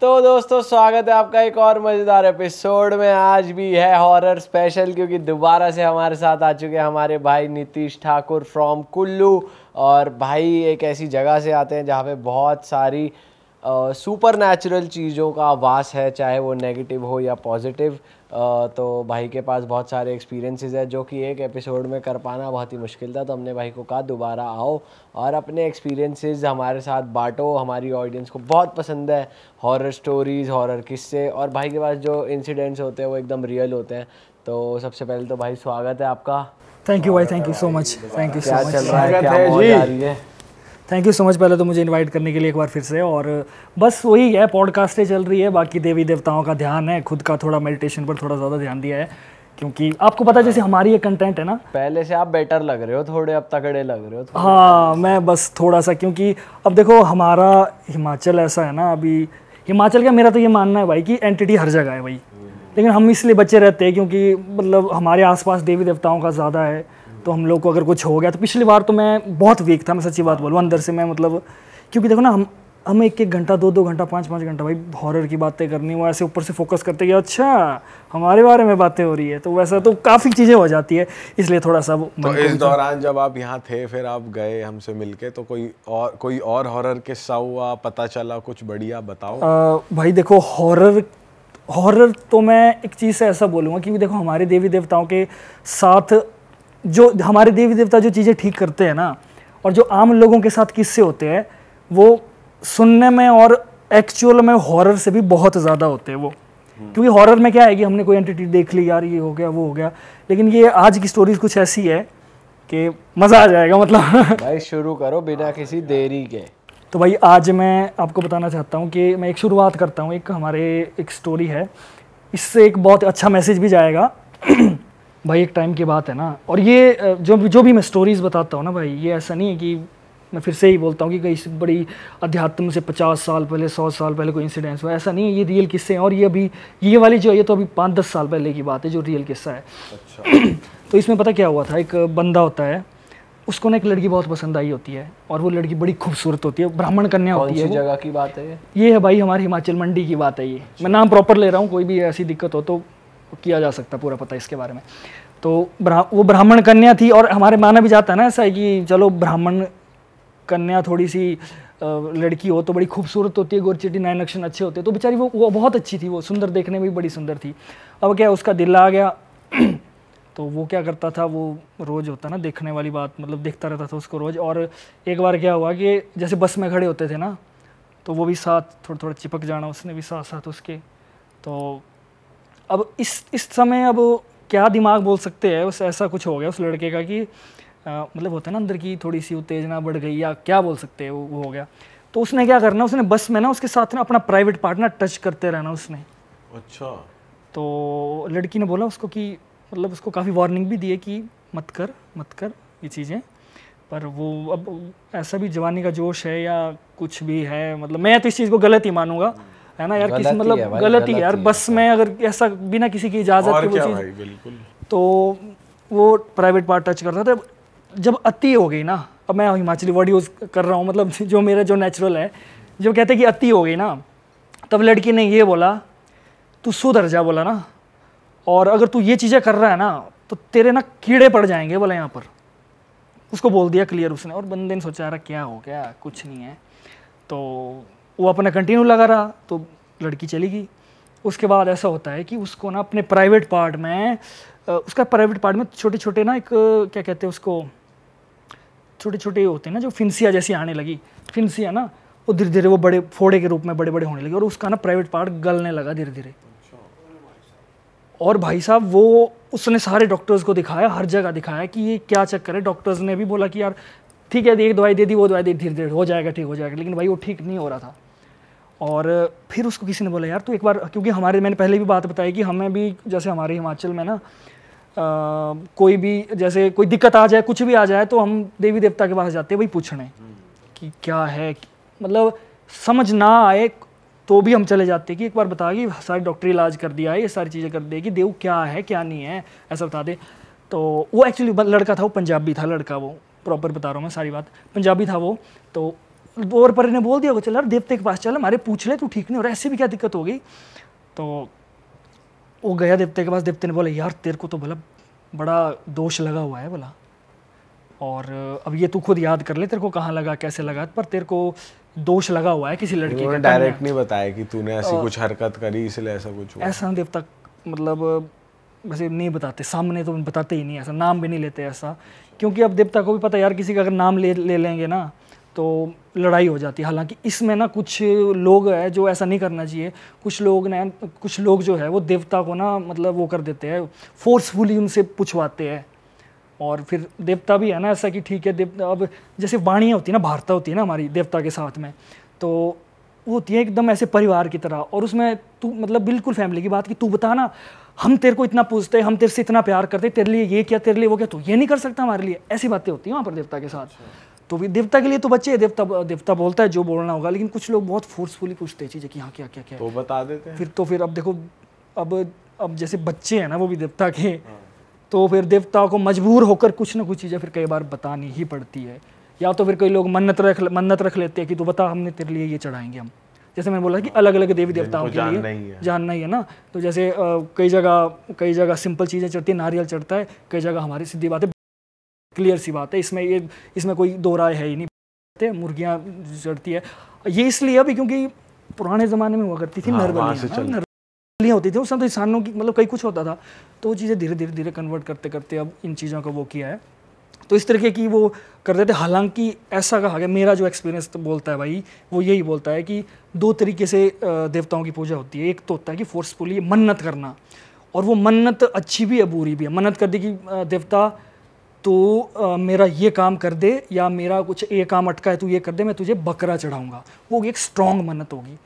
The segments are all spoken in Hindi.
तो दोस्तों स्वागत है आपका एक और मज़ेदार एपिसोड में आज भी है हॉरर स्पेशल क्योंकि दोबारा से हमारे साथ आ चुके हैं हमारे भाई नीतीश ठाकुर फ्रॉम कुल्लू और भाई एक ऐसी जगह से आते हैं जहाँ पे बहुत सारी सुपर नेचुरल चीज़ों का वास है चाहे वो नेगेटिव हो या पॉजिटिव तो भाई के पास बहुत सारे एक्सपीरियंसेस है जो कि एक एपिसोड में कर पाना बहुत ही मुश्किल था तो हमने भाई को कहा दोबारा आओ और अपने एक्सपीरियंसेस हमारे साथ बांटो हमारी ऑडियंस को बहुत पसंद है हॉरर स्टोरीज़ हॉरर किस्से और भाई के पास जो इंसिडेंट्स होते हैं वो एकदम रियल होते हैं तो सबसे पहले तो भाई स्वागत है आपका थैंक यू भाई thank you so much thank you so much क्या चल रहा है क्या है थैंक यू सो मच पहले तो मुझे इनवाइट करने के लिए एक बार फिर से और बस वही है पॉडकास्टें चल रही है बाकी देवी देवताओं का ध्यान है खुद का थोड़ा मेडिटेशन पर थोड़ा ज़्यादा ध्यान दिया है क्योंकि आपको पता जैसे हमारी ये कंटेंट है ना पहले से आप बेटर लग रहे हो थोड़े अब तकड़े लग रहे हो हाँ मैं बस थोड़ा सा क्योंकि अब देखो हमारा हिमाचल ऐसा है ना अभी हिमाचल का मेरा तो ये मानना है भाई कि एंटिटी हर जगह है भाई लेकिन हम इसलिए बच्चे रहते हैं क्योंकि मतलब हमारे आसपास देवी देवताओं का ज़्यादा है तो हम लोग को अगर कुछ हो गया तो पिछली बार तो मैं बहुत वीक था मैं सच्ची बात बोलूँ अंदर से मैं मतलब क्योंकि देखो ना हम हम एक एक घंटा दो दो घंटा पाँच पाँच घंटा भाई हॉरर की बातें करनी वो ऐसे ऊपर से फोकस करते कि अच्छा हमारे बारे में बातें हो रही है तो वैसा तो काफ़ी चीज़ें हो जाती है इसलिए थोड़ा सा तो इस दौरान जब आप यहाँ थे फिर आप गए हमसे मिलके तो कोई और कोई और हॉरर किस्सा हुआ पता चला कुछ बढ़िया बताओ आ, भाई देखो हॉरर हॉरर तो मैं एक चीज़ से ऐसा बोलूँगा क्योंकि देखो हमारे देवी देवताओं के साथ जो हमारे देवी देवता जो चीज़ें ठीक करते हैं ना और जो आम लोगों के साथ किस्से होते हैं वो सुनने में और एक्चुअल में हॉरर से भी बहुत ज़्यादा होते हैं वो हम्म। क्योंकि हॉरर में क्या है कि हमने कोई एंटिटी देख ली यार ये हो गया वो हो गया लेकिन ये आज की स्टोरीज कुछ ऐसी है कि मज़ा आ जाएगा मतलब भाई शुरू करो बिना किसी देरी के तो भाई आज मैं आपको बताना चाहता हूँ कि मैं एक शुरुआत करता हूँ एक हमारे एक स्टोरी है इससे एक बहुत अच्छा मैसेज भी जाएगा भाई एक टाइम की बात है ना और ये जो जो भी मैं स्टोरीज़ बताता हूँ ना भाई ये ऐसा नहीं है कि मैं फिर से ही बोलता हूँ कि कई बड़ी अध्यात्म से पचास साल पहले सौ साल पहले कोई इंसिडेंस हुआ ऐसा नहीं है ये रियल किस्से हैं और ये अभी ये वाली जो ये तो अभी पाँच दस साल पहले की बात है जो रियल किस्सा है अच्छा। तो इसमें पता क्या हुआ था एक बंदा होता है उसको ना एक लड़की बहुत पसंद आई होती है और वो लड़की बड़ी खूबसूरत होती है ब्राह्मण कन्या होती है जगह की बात है ये है भाई हमारे हिमाचल मंडी की बात है ये मैं अच्छा। नाम प्रॉपर ले रहा हूँ कोई भी ऐसी दिक्कत हो तो किया जा सकता पूरा पता इसके बारे में तो वो ब्राह्मण कन्या थी और हमारे माना भी जाता है ना ऐसा है कि चलो ब्राह्मण कन्या थोड़ी सी लड़की हो तो बड़ी खूबसूरत होती है गोरचिटी चिटी नाइन अच्छे होते हैं तो बेचारी वो वो बहुत अच्छी थी वो सुंदर देखने में भी बड़ी सुंदर थी अब क्या उसका दिल आ गया तो वो क्या करता था वो रोज़ होता ना देखने वाली बात मतलब देखता रहता था उसको रोज़ और एक बार क्या हुआ कि जैसे बस में खड़े होते थे ना तो वो भी साथ थोड़ा थोड़ा चिपक जाना उसने भी साथ साथ उसके तो अब इस इस समय अब क्या दिमाग बोल सकते हैं उस ऐसा कुछ हो गया उस लड़के का कि आ, मतलब होता है ना अंदर की थोड़ी सी उत्तेजना बढ़ गई या क्या बोल सकते हैं वो, वो हो गया तो उसने क्या करना उसने बस में ना उसके साथ ना अपना प्राइवेट पार्ट ना टच करते रहना उसने अच्छा तो लड़की ने बोला उसको कि मतलब उसको काफ़ी वार्निंग भी दी है कि मत कर मत कर ये चीज़ें पर वो अब ऐसा भी जवानी का जोश है या कुछ भी है मतलब मैं तो इस चीज़ को गलत ही मानूंगा है ना यार किसी मतलब गलत ही यार बस में अगर ऐसा बिना किसी की इजाज़त के बिल्कुल तो वो प्राइवेट पार्ट टच करता था जब अति हो गई ना अब मैं हिमाचली वर्ड यूज़ कर रहा हूँ मतलब जो मेरा जो नेचुरल है जो कहते हैं कि अति हो गई ना तब लड़की ने ये बोला तू सुधर जा बोला ना और अगर तू ये चीज़ें कर रहा है ना तो तेरे ना कीड़े पड़ जाएंगे बोला यहाँ पर उसको बोल दिया क्लियर उसने और बंदे ने सोचा रहा क्या हो गया कुछ नहीं है तो वो अपना कंटिन्यू लगा रहा तो लड़की चली गई उसके बाद ऐसा होता है कि उसको ना अपने प्राइवेट पार्ट में उसका प्राइवेट पार्ट में छोटे छोटे ना एक क्या कहते हैं उसको छोटे छोटे होते हैं ना जो फिंसिया जैसी आने लगी फिंसिया ना वो धीरे धीरे वो बड़े फोड़े के रूप में बड़े बड़े होने लगे और उसका ना प्राइवेट पार्ट गलने लगा धीरे धीरे और भाई साहब वो उसने सारे डॉक्टर्स को दिखाया हर जगह दिखाया कि ये क्या चक्कर है डॉक्टर्स ने भी बोला कि यार ठीक है एक दवाई दे दी वो दवाई दे धीरे धीरे हो जाएगा ठीक हो जाएगा लेकिन भाई वो ठीक नहीं हो रहा था और फिर उसको किसी ने बोला यार तू एक बार क्योंकि हमारे मैंने पहले भी बात बताई कि हमें भी जैसे हमारे हिमाचल में ना कोई भी जैसे कोई दिक्कत आ जाए कुछ भी आ जाए तो हम देवी देवता के पास जाते हैं भाई पूछने कि क्या है मतलब समझ ना आए तो भी हम चले जाते कि एक बार बता कि सारे डॉक्टर इलाज कर दिया है ये सारी चीज़ें कर दे कि देव क्या है क्या नहीं है ऐसा बता दे तो वो एक्चुअली लड़का था वो पंजाबी था लड़का वो प्रॉपर बता रहा हूँ मैं सारी बात पंजाबी था वो तो और पर ने बोल दिया चल यार देवते के पास चल हमारे पूछ ले तू ठीक नहीं और ऐसे भी क्या दिक्कत हो गई तो वो गया देवते के पास देवते ने बोला यार तेरे को तो भला बड़ा दोष लगा हुआ है बोला और अब ये तू खुद याद कर ले तेरे को कहाँ लगा कैसे लगा पर तेरे को दोष लगा हुआ है किसी लड़की ने डायरेक्ट नहीं बताया कि तूने ऐसी कुछ हरकत करी इसलिए ऐसा कुछ हुआ ऐसा देवता मतलब वैसे नहीं बताते सामने तो बताते ही नहीं ऐसा नाम भी नहीं लेते ऐसा क्योंकि अब देवता को भी पता यार किसी का अगर नाम ले ले लेंगे ना तो लड़ाई हो जाती है हालांकि इसमें ना कुछ लोग है जो ऐसा नहीं करना चाहिए कुछ लोग ना कुछ लोग जो है वो देवता को ना मतलब वो कर देते हैं फोर्सफुली उनसे पूछवाते हैं और फिर देवता भी है ना ऐसा कि ठीक है देवता अब जैसे वाणियाँ होती है ना भारता होती है ना हमारी देवता के साथ में तो वो होती है एकदम ऐसे परिवार की तरह और उसमें तू मतलब बिल्कुल फैमिली की बात कि तू बता ना हम तेरे को इतना पूछते हैं हम तेरे से इतना प्यार करते तेरे लिए ये क्या तेरे लिए वो क्या तू तो ये नहीं कर सकता हमारे लिए ऐसी बातें होती हैं वहाँ पर देवता के साथ तो भी देवता के लिए तो बच्चे देवता देवता बोलता है जो बोलना होगा लेकिन कुछ लोग बहुत फोर्सफुली पूछते हैं चीज़ें कि हाँ क्या क्या क्या तो बता देते हैं फिर तो फिर अब देखो अब अब जैसे बच्चे हैं ना वो भी देवता के हाँ। तो फिर देवता को मजबूर होकर कुछ ना कुछ चीज़ें फिर कई बार बतानी ही पड़ती है या तो फिर कई लोग मन्नत रख मन्नत रख लेते हैं कि तू बता हमने तेरे लिए ये चढ़ाएंगे हम जैसे मैंने बोला कि हाँ। अलग अलग देवी देवताओं के लिए जानना ही है ना तो जैसे कई जगह कई जगह सिंपल चीज़ें चढ़ती है नारियल चढ़ता है कई जगह हमारी सीधी बात है क्लियर सी बात है इसमें ये इसमें कोई दो राय है ही नहीं मुर्गियाँ चढ़ती है ये इसलिए अभी क्योंकि पुराने ज़माने में हुआ करती थी हाँ, नरबलियाँ होती थी उस समय तो इंसानों की मतलब कई कुछ होता था तो वो चीज़ें धीरे धीरे धीरे कन्वर्ट करते करते अब इन चीज़ों को वो किया है तो इस तरीके की वो करते थे हालांकि ऐसा कहा गया मेरा जो एक्सपीरियंस तो बोलता है भाई वो यही बोलता है कि दो तरीके से देवताओं की पूजा होती है एक तो होता है कि फोर्सफुली मन्नत करना और वो मन्नत अच्छी भी है बुरी भी है मन्नत कर दी कि देवता तो आ, मेरा ये काम कर दे या मेरा कुछ ये काम अटका है तू ये कर दे मैं तुझे बकरा चढ़ाऊँगा वो एक स्ट्रॉन्ग मन्नत होगी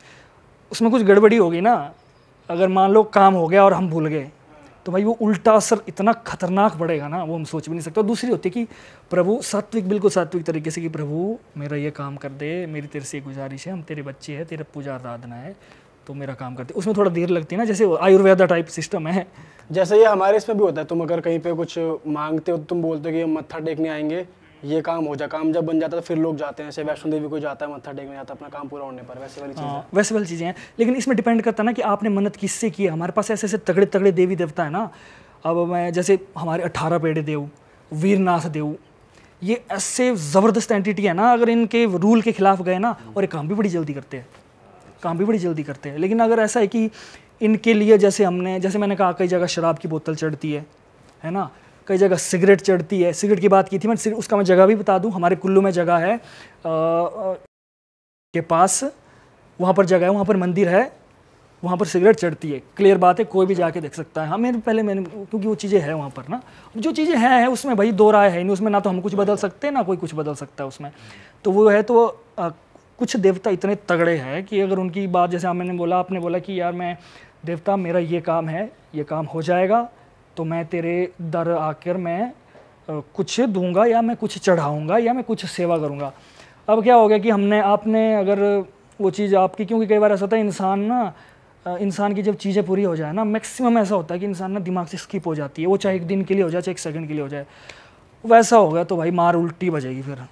उसमें कुछ गड़बड़ी होगी ना अगर मान लो काम हो गया और हम भूल गए तो भाई वो उल्टा असर इतना खतरनाक पड़ेगा ना वो हम सोच भी नहीं सकते और दूसरी होती है कि प्रभु सात्विक बिल्कुल सात्विक तरीके से कि प्रभु मेरा ये काम कर दे मेरी तेरे से गुजारिश है हम तेरे बच्चे हैं तेरा पूजा आराधना है तो मेरा काम करती है उसमें थोड़ा देर लगती है ना जैसे आयुर्वेदा टाइप सिस्टम है जैसे ये हमारे इसमें भी होता है तुम अगर कहीं पे कुछ मांगते हो तो तुम बोलते हो कि मत्था टेकने आएंगे ये काम हो जाए काम जब बन जाता है तो फिर लोग जाते हैं जैसे वैष्णो देवी को जाता है मत्था टेकने जाता है अपना काम पूरा होने पर वैसे वाली चीज़ें हाँ, वैसे वाली चीज़ें हैं लेकिन इसमें डिपेंड करता है ना कि आपने मन्नत किससे की है हमारे पास ऐसे ऐसे तगड़े तगड़े देवी देवता है ना अब मैं जैसे हमारे अट्ठारह पेड़े देव वीरनाथ देव ये ऐसे ज़बरदस्त एंटिटी है ना अगर इनके रूल के खिलाफ गए ना और ये काम भी बड़ी जल्दी करते हैं काम भी बड़ी जल्दी करते हैं लेकिन अगर ऐसा है कि इनके लिए जैसे हमने जैसे मैंने कहा कई जगह शराब की बोतल चढ़ती है है ना कई जगह सिगरेट चढ़ती है सिगरेट की बात की थी मैं उसका मैं जगह भी बता दूँ हमारे कुल्लू में जगह है आ, के पास वहाँ पर जगह है वहाँ पर मंदिर है वहाँ पर सिगरेट चढ़ती है क्लियर बात है कोई भी जाके देख सकता है हाँ मैंने पहले मैंने क्योंकि वो चीज़ें हैं वहाँ पर ना जो चीज़ें हैं उसमें भाई दो राय है नहीं उसमें ना तो हम कुछ बदल सकते हैं ना कोई कुछ बदल सकता है उसमें तो वो है तो कुछ देवता इतने तगड़े हैं कि अगर उनकी बात जैसे मैंने बोला आपने बोला कि यार मैं देवता मेरा ये काम है ये काम हो जाएगा तो मैं तेरे दर आकर मैं कुछ दूंगा या मैं कुछ चढ़ाऊंगा या मैं कुछ सेवा करूंगा अब क्या हो गया कि हमने आपने अगर वो चीज़ आपकी क्योंकि कई बार ऐसा होता है इंसान ना इंसान की जब चीज़ें पूरी हो जाए ना मैक्सिमम ऐसा होता है कि इंसान ना दिमाग से स्किप हो जाती है वो चाहे एक दिन के लिए हो जाए चाहे एक सेकंड के लिए हो जाए वैसा होगा तो भाई मार उल्टी बजेगी फिर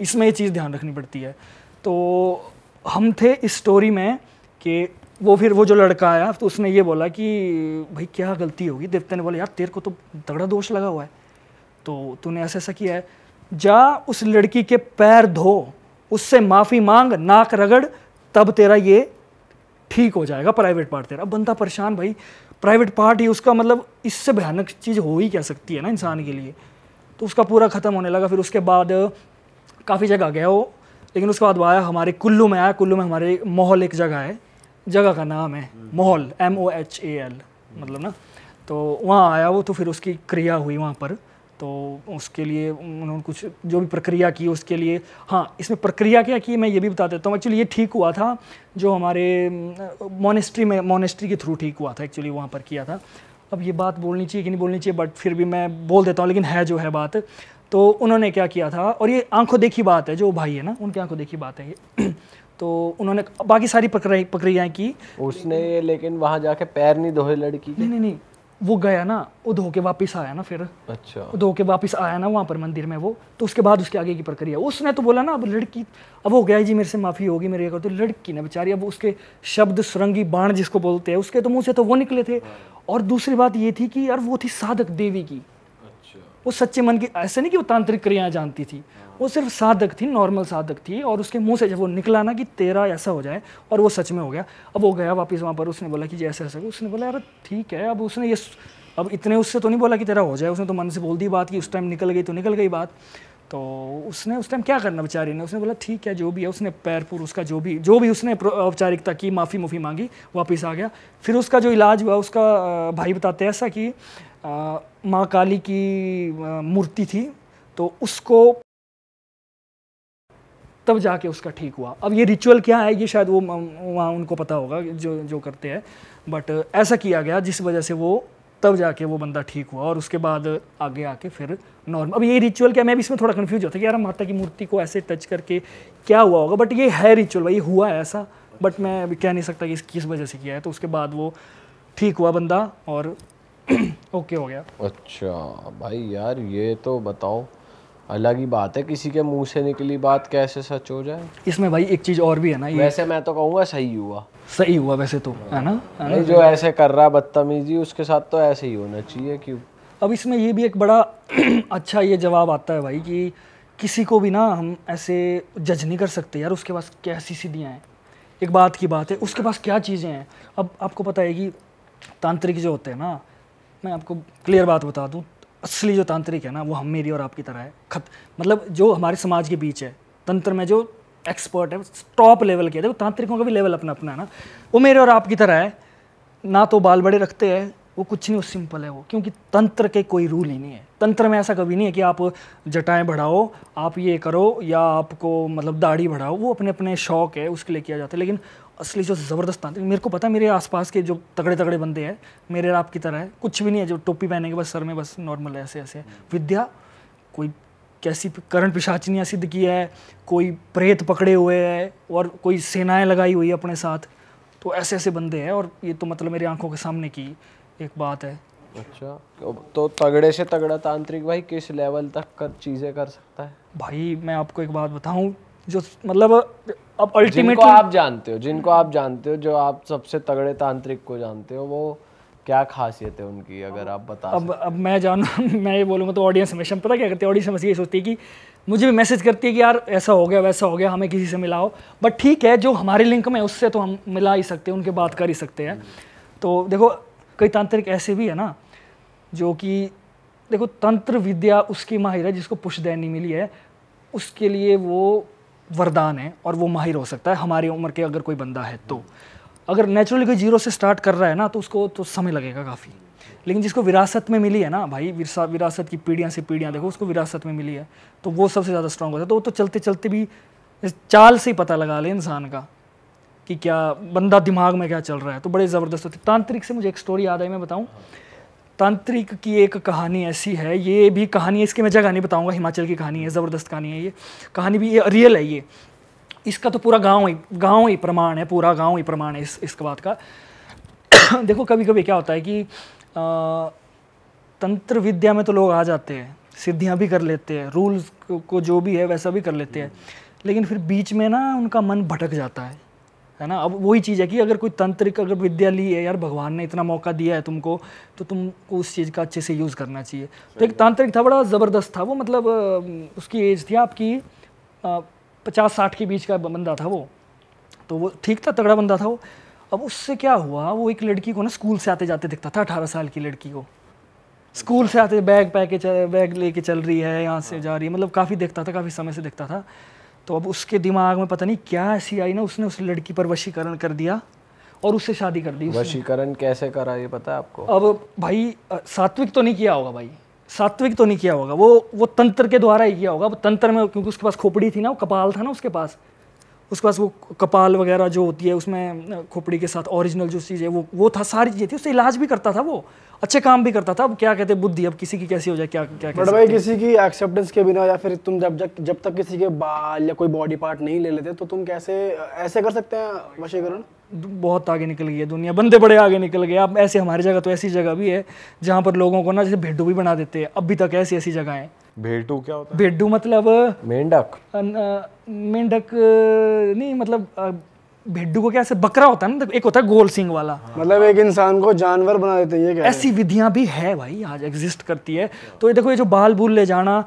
इसमें ये चीज़ ध्यान रखनी पड़ती है तो हम थे इस स्टोरी में कि वो फिर वो जो लड़का आया तो उसने ये बोला कि भाई क्या गलती होगी देवता ने बोला यार तेरे को तो तगड़ा दोष लगा हुआ है तो तूने ऐसा ऐसा किया है जा उस लड़की के पैर धो उससे माफ़ी मांग नाक रगड़ तब तेरा ये ठीक हो जाएगा प्राइवेट पार्ट तेरा बंदा परेशान भाई प्राइवेट पार्ट ही उसका मतलब इससे भयानक चीज़ हो ही क्या सकती है ना इंसान के लिए तो उसका पूरा ख़त्म होने लगा फिर उसके बाद काफ़ी जगह गया वो लेकिन उसके बाद वो आया हमारे कुल्लू में आया कुल्लू में हमारे माहौल एक जगह है जगह का नाम है माहौल M O H A L मतलब ना तो वहाँ आया वो तो फिर उसकी क्रिया हुई वहाँ पर तो उसके लिए उन्होंने कुछ जो भी प्रक्रिया की उसके लिए हाँ इसमें प्रक्रिया क्या की मैं ये भी बता देता हूँ एक्चुअली ये ठीक हुआ था जो हमारे मोनेस्ट्री में मोनेस्ट्री के थ्रू ठीक हुआ था एक्चुअली वहाँ पर किया था अब ये बात बोलनी चाहिए कि नहीं बोलनी चाहिए बट फिर भी मैं बोल देता हूँ लेकिन है जो है बात तो उन्होंने क्या किया था और ये आंखों देखी बात है जो भाई है ना उनकी आंखों देखी बात है ये तो उन्होंने बाकी सारी प्रक्रियाएं की उसने लेकिन वहां जाके पैर नहीं धोए लड़की नहीं नहीं वो गया ना वो धो के वापिस आया ना फिर अच्छा धो के वापिस आया ना वहाँ पर मंदिर में वो तो उसके बाद उसके आगे की प्रक्रिया उसने तो बोला ना अब लड़की अब हो गया जी मेरे से माफ़ी होगी मेरे तो लड़की ने बेचारी अब उसके शब्द सुरंगी बाण जिसको बोलते हैं उसके तो मुंह से तो वो निकले थे हाँ। और दूसरी बात ये थी कि यार वो थी साधक देवी की वो सच्चे मन की ऐसे नहीं कि वो तांत्रिक क्रियाएं जानती थी वो सिर्फ साधक थी नॉर्मल साधक थी और उसके मुंह से जब वो निकला ना कि तेरा ऐसा हो जाए और वो सच में हो गया अब वो गया वापस वहाँ पर उसने बोला कि जी ऐसा ऐसा उसने बोला यार ठीक है अब उसने ये अब इतने उससे तो नहीं बोला कि तेरा हो जाए उसने तो मन से बोल दी बात कि उस टाइम निकल गई तो निकल गई बात तो उसने उस टाइम क्या करना बेचारी ने उसने बोला ठीक है जो भी है उसने पैर पूर उसका जो भी जो भी उसने औपचारिकता की माफ़ी मुफ़ी मांगी वापस आ गया फिर उसका जो इलाज हुआ उसका भाई बताते हैं ऐसा कि माँ काली की मूर्ति थी तो उसको तब जाके उसका ठीक हुआ अब ये रिचुअल क्या है ये शायद वो वहाँ उनको पता होगा जो जो करते हैं बट ऐसा किया गया जिस वजह से वो तब जाके वो बंदा ठीक हुआ और उसके बाद आगे आके फिर नॉर्मल अब ये रिचुअल क्या मैं भी इसमें थोड़ा कन्फ्यूज होता कि यार माता की मूर्ति को ऐसे टच करके क्या हुआ होगा बट ये है रिचुअल भाई हुआ है ऐसा बट मैं अभी कह नहीं सकता कि इस किस वजह से किया है तो उसके बाद वो ठीक हुआ बंदा और ओके हो गया अच्छा भाई यार ये तो बताओ अलग ही बात है किसी के मुंह से निकली बात कैसे सच हो जाए इसमें भाई एक चीज और भी है ना ये वैसे मैं तो कहूँगा सही हुआ सही हुआ वैसे तो है ना नहीं जो ऐसे कर रहा बदतमीजी उसके साथ तो ऐसे ही होना चाहिए क्यों अब इसमें ये भी एक बड़ा अच्छा ये जवाब आता है भाई कि किसी को भी ना हम ऐसे जज नहीं कर सकते यार उसके पास कैसी सीढ़ियाँ हैं एक बात की बात है उसके पास क्या चीज़ें हैं अब आपको पता है कि तांत्रिक जो होते हैं ना मैं आपको क्लियर बात बता दूँ असली जो तांत्रिक है ना वो हम मेरी और आपकी तरह है खत मतलब जो हमारे समाज के बीच है तंत्र में जो एक्सपर्ट है टॉप लेवल के देखो तांत्रिकों का भी लेवल अपना अपना है ना वो मेरे और आपकी तरह है ना तो बाल बड़े रखते हैं वो कुछ नहीं वो सिंपल है वो क्योंकि तंत्र के कोई रूल ही नहीं है तंत्र में ऐसा कभी नहीं है कि आप जटाएं बढ़ाओ आप ये करो या आपको मतलब दाढ़ी बढ़ाओ वो अपने अपने शौक है उसके लिए किया जाता है लेकिन असली जो ज़बरदस्त आते मेरे को पता है मेरे आसपास के जो तगड़े तगड़े बंदे हैं मेरे आप की तरह है कुछ भी नहीं है जो टोपी पहने के बस सर में बस नॉर्मल है ऐसे ऐसे है हम्म। विद्या कोई कैसी करंट पिशाचनियाँ सिद्ध की है कोई प्रेत पकड़े हुए है और कोई सेनाएं लगाई हुई है अपने साथ तो ऐसे ऐसे बंदे हैं और ये तो मतलब मेरी आंखों के सामने की एक बात है अच्छा तो तगड़े से तगड़ा तांत्रिक भाई किस लेवल तक कर चीज़ें कर सकता है भाई मैं आपको एक बात बताऊं जो मतलब अब अल्टीमेटली आप जानते हो जिनको आप जानते हो जो आप सबसे तगड़े तांत्रिक को जानते हो वो क्या खासियत है उनकी अगर आप बता अब अब मैं जानू मैं ये बोलूँगा तो ऑडियंस हमेशा पता क्या करती है ऑडियंस हमेशा ये सोचती है कि मुझे भी मैसेज करती है कि यार ऐसा हो गया वैसा हो गया हमें किसी से मिलाओ बट ठीक है जो हमारे लिंक में उससे तो हम मिला ही सकते हैं उनके बात कर ही सकते हैं तो देखो कई तांत्रिक ऐसे भी है ना जो कि देखो तंत्र विद्या उसकी माहिर है जिसको पुष्दैनी मिली है उसके लिए वो वरदान है और वो माहिर हो सकता है हमारी उम्र के अगर कोई बंदा है तो अगर नेचुरली कोई जीरो से स्टार्ट कर रहा है ना तो उसको तो समय लगेगा काफ़ी लेकिन जिसको विरासत में मिली है ना भाई विरासत की पीढ़ियाँ से पीढ़ियाँ देखो उसको विरासत में मिली है तो वो सबसे ज़्यादा स्ट्रांग होता है तो वो तो चलते चलते भी चाल से ही पता लगा ले इंसान का कि क्या बंदा दिमाग में क्या चल रहा है तो बड़े ज़बरदस्त होते तांत्रिक से मुझे एक स्टोरी याद आई मैं बताऊँ तांत्रिक की एक कहानी ऐसी है ये भी कहानी है इसकी मैं जगह नहीं बताऊंगा हिमाचल की कहानी है ज़बरदस्त कहानी है ये कहानी भी ये रियल है ये इसका तो पूरा गांव ही गांव ही प्रमाण है पूरा गांव ही प्रमाण है इस इस बात का देखो कभी कभी क्या होता है कि आ, तंत्र विद्या में तो लोग आ जाते हैं सिद्धियाँ भी कर लेते हैं रूल्स को जो भी है वैसा भी कर लेते हैं लेकिन फिर बीच में ना उनका मन भटक जाता है है ना अब वही चीज़ है कि अगर कोई तंत्रिक अगर विद्या ली है यार भगवान ने इतना मौका दिया है तुमको तो तुमको उस चीज़ का अच्छे से यूज़ करना चाहिए तो एक तांत्रिक था बड़ा ज़बरदस्त था वो मतलब उसकी एज थी आपकी पचास साठ के बीच का बंदा था वो तो वो ठीक था तगड़ा बंदा था वो अब उससे क्या हुआ वो एक लड़की को ना स्कूल से आते जाते दिखता था अठारह साल की लड़की को स्कूल से आते बैग पैके बैग लेके चल रही है यहाँ से हाँ। जा रही है मतलब काफ़ी देखता था काफ़ी समय से देखता था तो अब उसके दिमाग में पता नहीं क्या ऐसी आई ना उसने उस लड़की पर वशीकरण कर दिया और उससे शादी कर दी वशीकरण कैसे करा ये पता है आपको अब भाई सात्विक तो नहीं किया होगा भाई सात्विक तो नहीं किया होगा वो वो तंत्र के द्वारा ही किया होगा वो तंत्र में क्योंकि उसके पास खोपड़ी थी ना वो कपाल था ना उसके पास उसके पास वो कपाल वगैरह जो होती है उसमें खोपड़ी के साथ ओरिजिनल जो चीज़ है वो वो था सारी चीज़ें थी उससे इलाज भी करता था वो अच्छे काम भी करता था अब क्या कहते बुद्धि अब किसी की कैसी हो जाए क्या क्या बट भाई किसी की एक्सेप्टेंस के बिना या फिर तुम जब जब तक किसी के बाल या कोई बॉडी पार्ट नहीं ले लेते तो तुम कैसे ऐसे कर सकते हैं वशीकरण बहुत आगे निकल गई है दुनिया बंदे बड़े आगे निकल गए अब ऐसे हमारी जगह तो ऐसी जगह भी है जहाँ पर लोगों को ना जैसे भेडू भी बना देते हैं अभी तक ऐसी ऐसी जगह है भेडू क्या होता है भेडू मतलब मेंढक मेंढक नहीं मतलब भेड्डू को कैसे बकरा होता है ना एक होता है गोल सिंह वाला मतलब एक इंसान को जानवर बना देते हैं ये ऐसी विधियां भी है भाई आज एग्जिस्ट करती है तो ये देखो ये जो बाल बूल ले जाना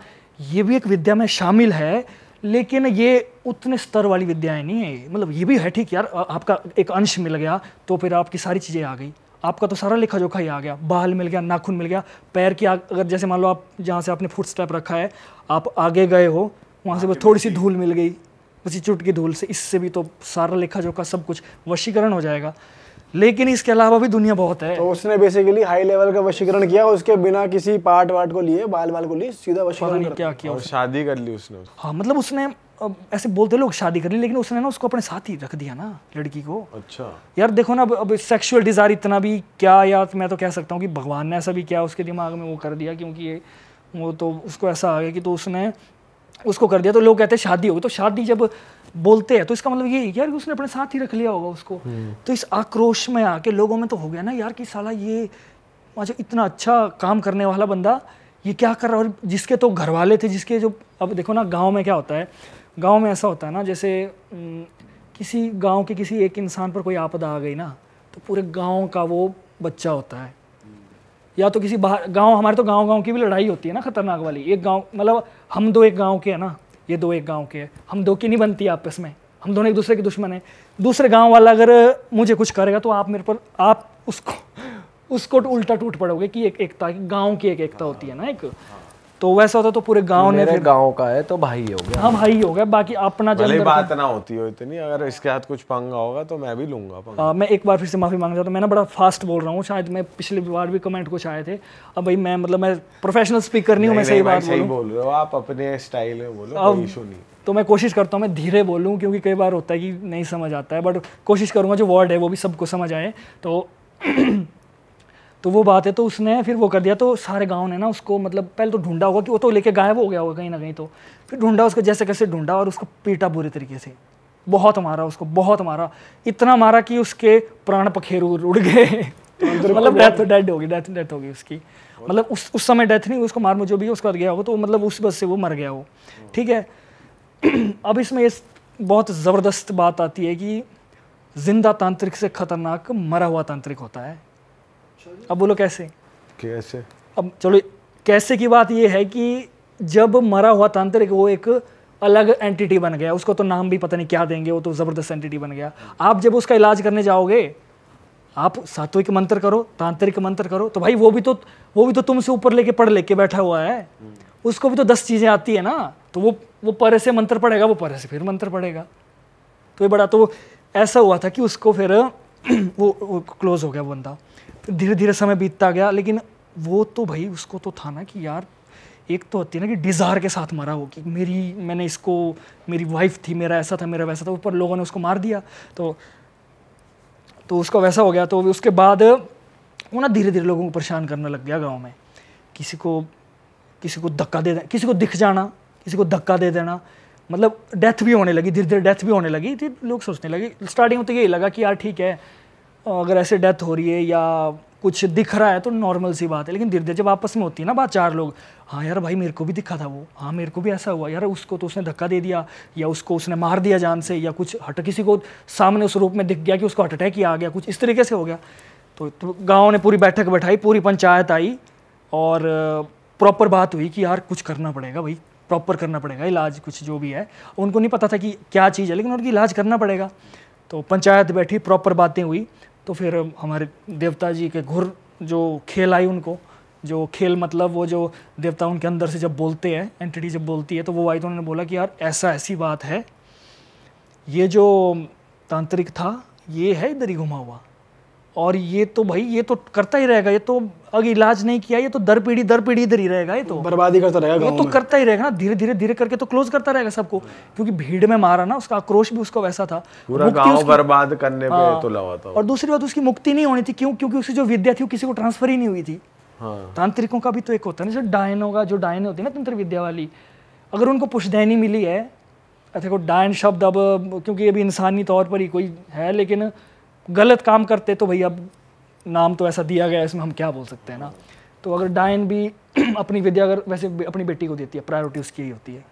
ये भी एक विद्या में शामिल है लेकिन ये उतने स्तर वाली विद्याएं नहीं है मतलब ये भी है ठीक यार आपका एक अंश मिल गया तो फिर आपकी सारी चीज़ें आ गई आपका तो सारा लिखा जोखा ही आ गया बाल मिल गया नाखून मिल गया पैर की अगर जैसे मान लो आप जहाँ से आपने फुट स्टेप रखा है आप आगे गए हो वहाँ से बस थोड़ी सी धूल मिल गई उसी चुटकी धूल से इससे भी तो सारा लेखा जोखा सब कुछ वशीकरण हो जाएगा लेकिन इसके अलावा भी दुनिया बहुत है तो उसने बेसिकली हाई लेवल का वशीकरण किया उसके बिना किसी पार्ट वार्ट को लिए बाल बाल को लिए सीधा वशीकरण क्या किया शादी कर ली उसने हाँ मतलब उसने ऐसे बोलते लोग शादी कर ली लेकिन उसने ना उसको अपने साथ ही रख दिया ना लड़की को अच्छा यार देखो ना अब अब सेक्सुअल डिजायर इतना भी क्या यार मैं तो कह सकता हूँ कि भगवान ने ऐसा भी क्या उसके दिमाग में वो कर दिया क्योंकि ये वो तो उसको ऐसा आ गया कि तो उसने उसको कर दिया तो लोग कहते हैं शादी होगी तो शादी जब बोलते हैं तो इसका मतलब ये यार उसने अपने साथ ही रख लिया होगा उसको हम्म। तो इस आक्रोश में आके लोगों में तो हो गया ना यार कि साला ये अच्छा इतना अच्छा काम करने वाला बंदा ये क्या कर रहा और जिसके तो घर वाले थे जिसके जो अब देखो ना गाँव में क्या होता है गाँव में ऐसा होता है ना जैसे किसी गाँव के किसी एक इंसान पर कोई आपदा आ गई ना तो पूरे गाँव का वो बच्चा होता है या तो किसी बाहर गांव हमारे तो गांव गांव की भी लड़ाई होती है ना खतरनाक वाली एक गांव मतलब हम दो एक गांव के हैं ना ये दो एक गांव के हैं हम दो की नहीं बनती आपस में हम दोनों एक दूसरे के दुश्मन हैं दूसरे गांव वाला अगर मुझे कुछ करेगा तो आप मेरे पर आप उसको उसको उल्टा टूट पड़ोगे कि एक एकता गाँव की एक एकता होती है ना एक तो वैसा होता तो पूरे गांव ने फिर गांव का है तो भाई हो गया हाँ भाई हो गया बाकी अपना जल्दी बात ना होती हो इतनी अगर इसके हाथ कुछ पंगा होगा तो मैं भी लूंगा पंगा आ, हाँ, मैं एक बार फिर से माफी मांगना चाहता हूँ मैं ना बड़ा फास्ट बोल रहा हूँ शायद मैं पिछले बार भी कमेंट कुछ आए थे अब भाई मैं मतलब मैं प्रोफेशनल स्पीकर नहीं हूँ मैं सही बात सही बोल रहे हो आप अपने स्टाइल में बोलो कोई इशू नहीं तो मैं कोशिश करता हूँ मैं धीरे बोलूँ क्योंकि कई बार होता है कि नहीं समझ आता है बट कोशिश करूँगा जो वर्ड है वो भी सबको समझ आए तो तो वो बात है तो उसने फिर वो कर दिया तो सारे गाँव ने ना उसको मतलब पहले तो ढूंढा होगा कि वो तो लेके गायब हो गया होगा कहीं ना कहीं तो फिर ढूंढा उसको जैसे कैसे ढूंढा और उसको पीटा बुरी तरीके से बहुत मारा उसको बहुत मारा इतना मारा कि उसके प्राण पखेरु उड़ गए मतलब डेथ डेड होगी डेथ डेथ होगी उसकी मतलब उस उस समय डेथ नहीं उसको मार जो भी उसका गया हो तो मतलब उस बस से वो मर गया हो ठीक है अब इसमें इस बहुत ज़बरदस्त बात आती है कि जिंदा तांत्रिक से खतरनाक मरा हुआ तांत्रिक होता है अब बोलो कैसे कैसे अब चलो कैसे की बात यह है कि जब मरा हुआ तांत्रिक वो एक अलग एंटिटी बन गया उसको तो नाम भी पता नहीं क्या देंगे वो तो ज़बरदस्त एंटिटी बन गया आप जब उसका इलाज करने जाओगे आप सात्विक मंत्र करो तांत्रिक मंत्र करो तो भाई वो भी तो वो भी तो तुमसे ऊपर लेके पढ़ लेके बैठा हुआ है हम्म। उसको भी तो दस चीज़ें आती है ना तो वो वो पर से मंत्र पढ़ेगा वो पर से फिर मंत्र पढ़ेगा तो ये बड़ा तो ऐसा हुआ था कि उसको फिर वो, वो क्लोज हो गया वो बंदा धीरे धीरे समय बीतता गया लेकिन वो तो भाई उसको तो था ना कि यार एक तो होती है ना कि डिज़ार के साथ मारा हो कि मेरी मैंने इसको मेरी वाइफ थी मेरा ऐसा था मेरा वैसा था ऊपर लोगों ने उसको मार दिया तो तो उसका वैसा हो गया तो उसके बाद वो ना धीरे धीरे लोगों को परेशान करने लग गया गाँव में किसी को किसी को धक्का दे देना किसी को दिख जाना किसी को धक्का दे देना मतलब डेथ भी होने लगी धीरे धीरे डेथ भी होने लगी तो लोग सोचने लगे स्टार्टिंग में तो यही लगा कि यार ठीक है अगर ऐसे डेथ हो रही है या कुछ दिख रहा है तो नॉर्मल सी बात है लेकिन धीरे धीरे जब आपस में होती है ना बात चार लोग हाँ यार भाई मेरे को भी दिखा था वो हाँ मेरे को भी ऐसा हुआ यार उसको तो उसने धक्का दे दिया या उसको उसने मार दिया जान से या कुछ हट किसी को सामने उस रूप में दिख गया कि उसको हार्ट अटैक ही आ गया कुछ इस तरीके से हो गया तो, तो गाँव ने पूरी बैठक बैठाई पूरी पंचायत आई और प्रॉपर बात हुई कि यार कुछ करना पड़ेगा भाई प्रॉपर करना पड़ेगा इलाज कुछ जो भी है उनको नहीं पता था कि क्या चीज़ है लेकिन उनकी इलाज करना पड़ेगा तो पंचायत बैठी प्रॉपर बातें हुई तो फिर हमारे देवता जी के घुर जो खेल आई उनको जो खेल मतलब वो जो देवता उनके अंदर से जब बोलते हैं एंटिटी जब बोलती है तो वो आई तो उन्होंने बोला कि यार ऐसा ऐसी बात है ये जो तांत्रिक था ये है इधर ही घुमा हुआ और ये तो भाई ये तो करता ही रहेगा ये तो अगर इलाज नहीं किया ये तो दर पीढ़ी दर पीढ़ी इधर ही रहेगा ये तो बर्बादी करता रहेगा ये तो करता ही रहेगा ना धीरे धीरे धीरे करके तो क्लोज करता रहेगा सबको क्योंकि भीड़ में मारा ना उसका आक्रोश भी उसको वैसा था पूरा गांव बर्बाद करने पे हाँ। तो था और दूसरी बात उसकी मुक्ति नहीं होनी थी क्यों क्योंकि उसकी जो विद्या थी वो किसी को ट्रांसफर ही नहीं हुई थी हाँ। तांत्रिकों का भी तो एक होता है ना जो डायन होगा जो डायन होती है ना तंत्र विद्या वाली अगर उनको पुष्दैनी मिली है अथे अच्छा, डायन शब्द अब क्योंकि अभी इंसानी तौर पर ही कोई है लेकिन गलत काम करते तो भाई अब नाम तो ऐसा दिया गया है इसमें हम क्या बोल सकते हैं ना तो अगर डायन भी अपनी विद्या अगर वैसे अपनी बेटी को देती है प्रायोरिटी उसकी ही होती है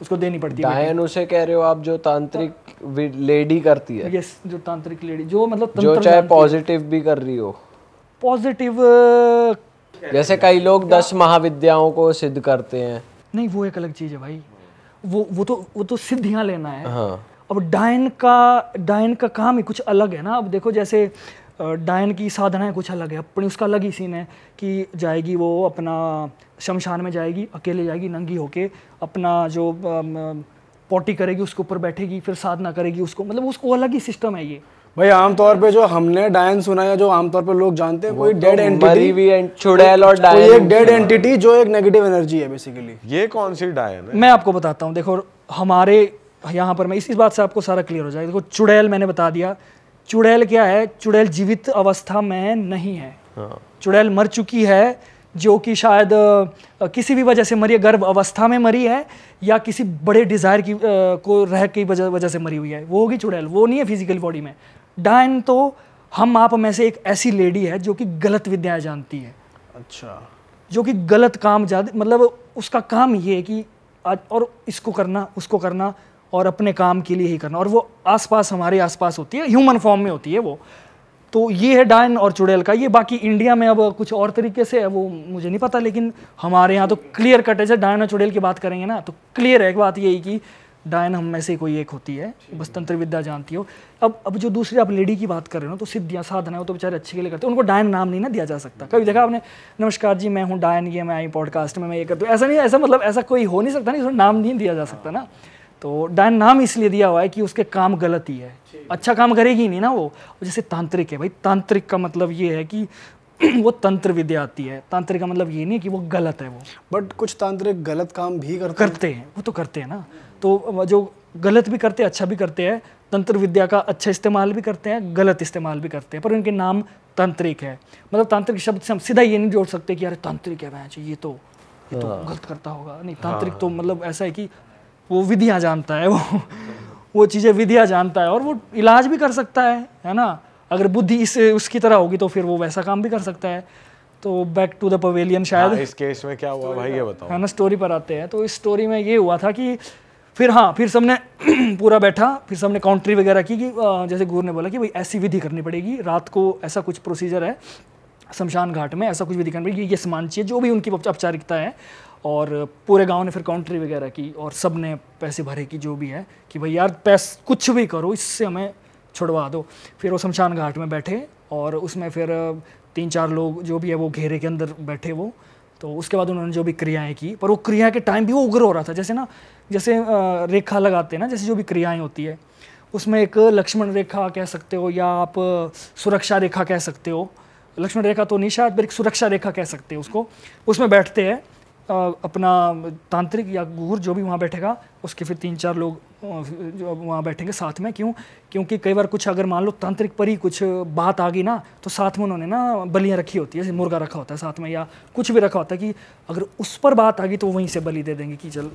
उसको देनी पड़ती है डायन उसे कह रहे हो आप जो तांत्रिक लेडी करती है यस जो तांत्रिक लेडी जो मतलब जो चाहे पॉजिटिव भी कर रही हो पॉजिटिव जैसे कई लोग दस महाविद्याओं को सिद्ध करते हैं नहीं वो एक अलग चीज़ है भाई वो वो तो वो तो सिद्धियां लेना है हाँ। अब डायन का डायन का काम ही कुछ अलग है ना अब देखो जैसे डायन की साधनाएं कुछ अलग है अपनी उसका अलग ही सीन है कि जाएगी वो अपना शमशान में जाएगी अकेले जाएगी नंगी होके अपना जो पोटी करेगी उसके ऊपर बैठेगी फिर साधना करेगी उसको मतलब उसको अलग ही सिस्टम है ये भाई आमतौर पे जो हमने डायन सुना है जो आमतौर पे लोग जानते हैं कोई डेड एंटिटी भी छुड़ैल और डायन एक डेड एंटिटी जो एक नेगेटिव एनर्जी है बेसिकली ये कौन सी डायन है मैं आपको बताता हूँ देखो हमारे यहाँ पर मैं इसी बात से आपको सारा क्लियर हो जाएगा देखो चुड़ैल मैंने बता दिया चुड़ैल क्या है चुड़ैल जीवित अवस्था में नहीं है हाँ। चुड़ैल मर चुकी है जो कि शायद किसी भी वजह से मरी है गर्भ अवस्था में मरी है या किसी बड़े डिज़ायर की आ, को रह की वजह वजह से मरी हुई है वो होगी चुड़ैल वो नहीं है फिजिकल बॉडी में डायन तो हम आप में से एक ऐसी लेडी है जो कि गलत विद्याएं जानती है अच्छा जो कि गलत काम जा मतलब उसका काम ये है कि आज और इसको करना उसको करना और अपने काम के लिए ही करना और वो आसपास हमारे आसपास होती है ह्यूमन फॉर्म में होती है वो तो ये है डायन और चुड़ैल का ये बाकी इंडिया में अब कुछ और तरीके से है वो मुझे नहीं पता लेकिन हमारे यहाँ तो क्लियर कट है जब डायन और चुड़ैल की बात करेंगे ना तो क्लियर है एक बात यही कि डायन हम में से कोई एक होती है बस तंत्र विद्या जानती हो अब अब जो दूसरी आप लेडी की बात कर रहे हो तो सिद्धियाँ साधना वो तो बेचारे अच्छे के लिए करते हैं उनको डायन नाम नहीं ना दिया जा सकता कभी देखा आपने नमस्कार जी मैं हूँ डायन ये मैं आई पॉडकास्ट में मैं ये करती हूँ ऐसा नहीं ऐसा मतलब ऐसा कोई हो नहीं सकता नहीं उसमें नाम नहीं दिया जा सकता ना तो डायन नाम इसलिए दिया हुआ है कि उसके काम गलत ही है अच्छा काम करेगी नहीं ना वो जैसे तांत्रिक है भाई तांत्रिक का मतलब ये है कि वो तंत्र विद्या आती है तांत्रिक का मतलब ये नहीं कि वो गलत है वो बट कुछ तांत्रिक गलत काम भी करते, करते हैं वो तो करते हैं ना तो जो गलत भी करते हैं अच्छा भी करते हैं तंत्र विद्या का अच्छा इस्तेमाल भी करते हैं गलत इस्तेमाल भी करते हैं पर उनके नाम तांत्रिक है मतलब तांत्रिक शब्द से हम सीधा ये नहीं जोड़ सकते कि अरे तांत्रिक है वह ये तो ये तो हाँ। गलत करता होगा नहीं हाँ। तांत्रिक तो मतलब ऐसा है कि वो विधियाँ जानता है वो वो चीज़ें विधियाँ जानता है और वो इलाज भी कर सकता है है ना अगर बुद्धि इस उसकी तरह होगी तो फिर वो वैसा काम भी कर सकता है तो बैक टू द पवेलियन शायद हाँ, इस केस में क्या हुआ भाई ये बताओ है ना स्टोरी पर आते हैं तो इस स्टोरी में ये हुआ था कि फिर हाँ फिर सबने पूरा बैठा फिर सबने काउंट्री वगैरह की कि जैसे गुरु ने बोला कि भाई ऐसी विधि करनी पड़ेगी रात को ऐसा कुछ प्रोसीजर है शमशान घाट में ऐसा कुछ विधि करनी पड़ेगी ये समान चाहिए जो भी उनकी औपचारिकता है और पूरे गांव ने फिर काउंट्री वगैरह की और सब ने पैसे भरे कि जो भी है कि भाई यार पैस कुछ भी करो इससे हमें छुड़वा दो फिर वो शमशान घाट में बैठे और उसमें फिर तीन चार लोग जो भी है वो घेरे के अंदर बैठे वो तो उसके बाद उन्होंने जो भी क्रियाएं की पर वो क्रिया के टाइम भी वो उग्र हो रहा था जैसे ना जैसे रेखा लगाते हैं ना जैसे जो भी क्रियाएं होती है उसमें एक लक्ष्मण रेखा कह सकते हो या आप सुरक्षा रेखा कह सकते हो लक्ष्मण रेखा तो नहीं शायद पर एक सुरक्षा रेखा कह सकते हो उसको उसमें बैठते हैं अपना तांत्रिक या गुर जो भी वहाँ बैठेगा उसके फिर तीन चार लोग जो वहाँ बैठेंगे साथ में क्यों क्योंकि कई बार कुछ अगर मान लो तांत्रिक पर ही कुछ बात आ गई ना तो साथ में उन्होंने ना बलियाँ रखी होती है जैसे मुर्गा रखा होता है साथ में या कुछ भी रखा होता है कि अगर उस पर बात आ गई तो वहीं से बलि दे देंगे कि चल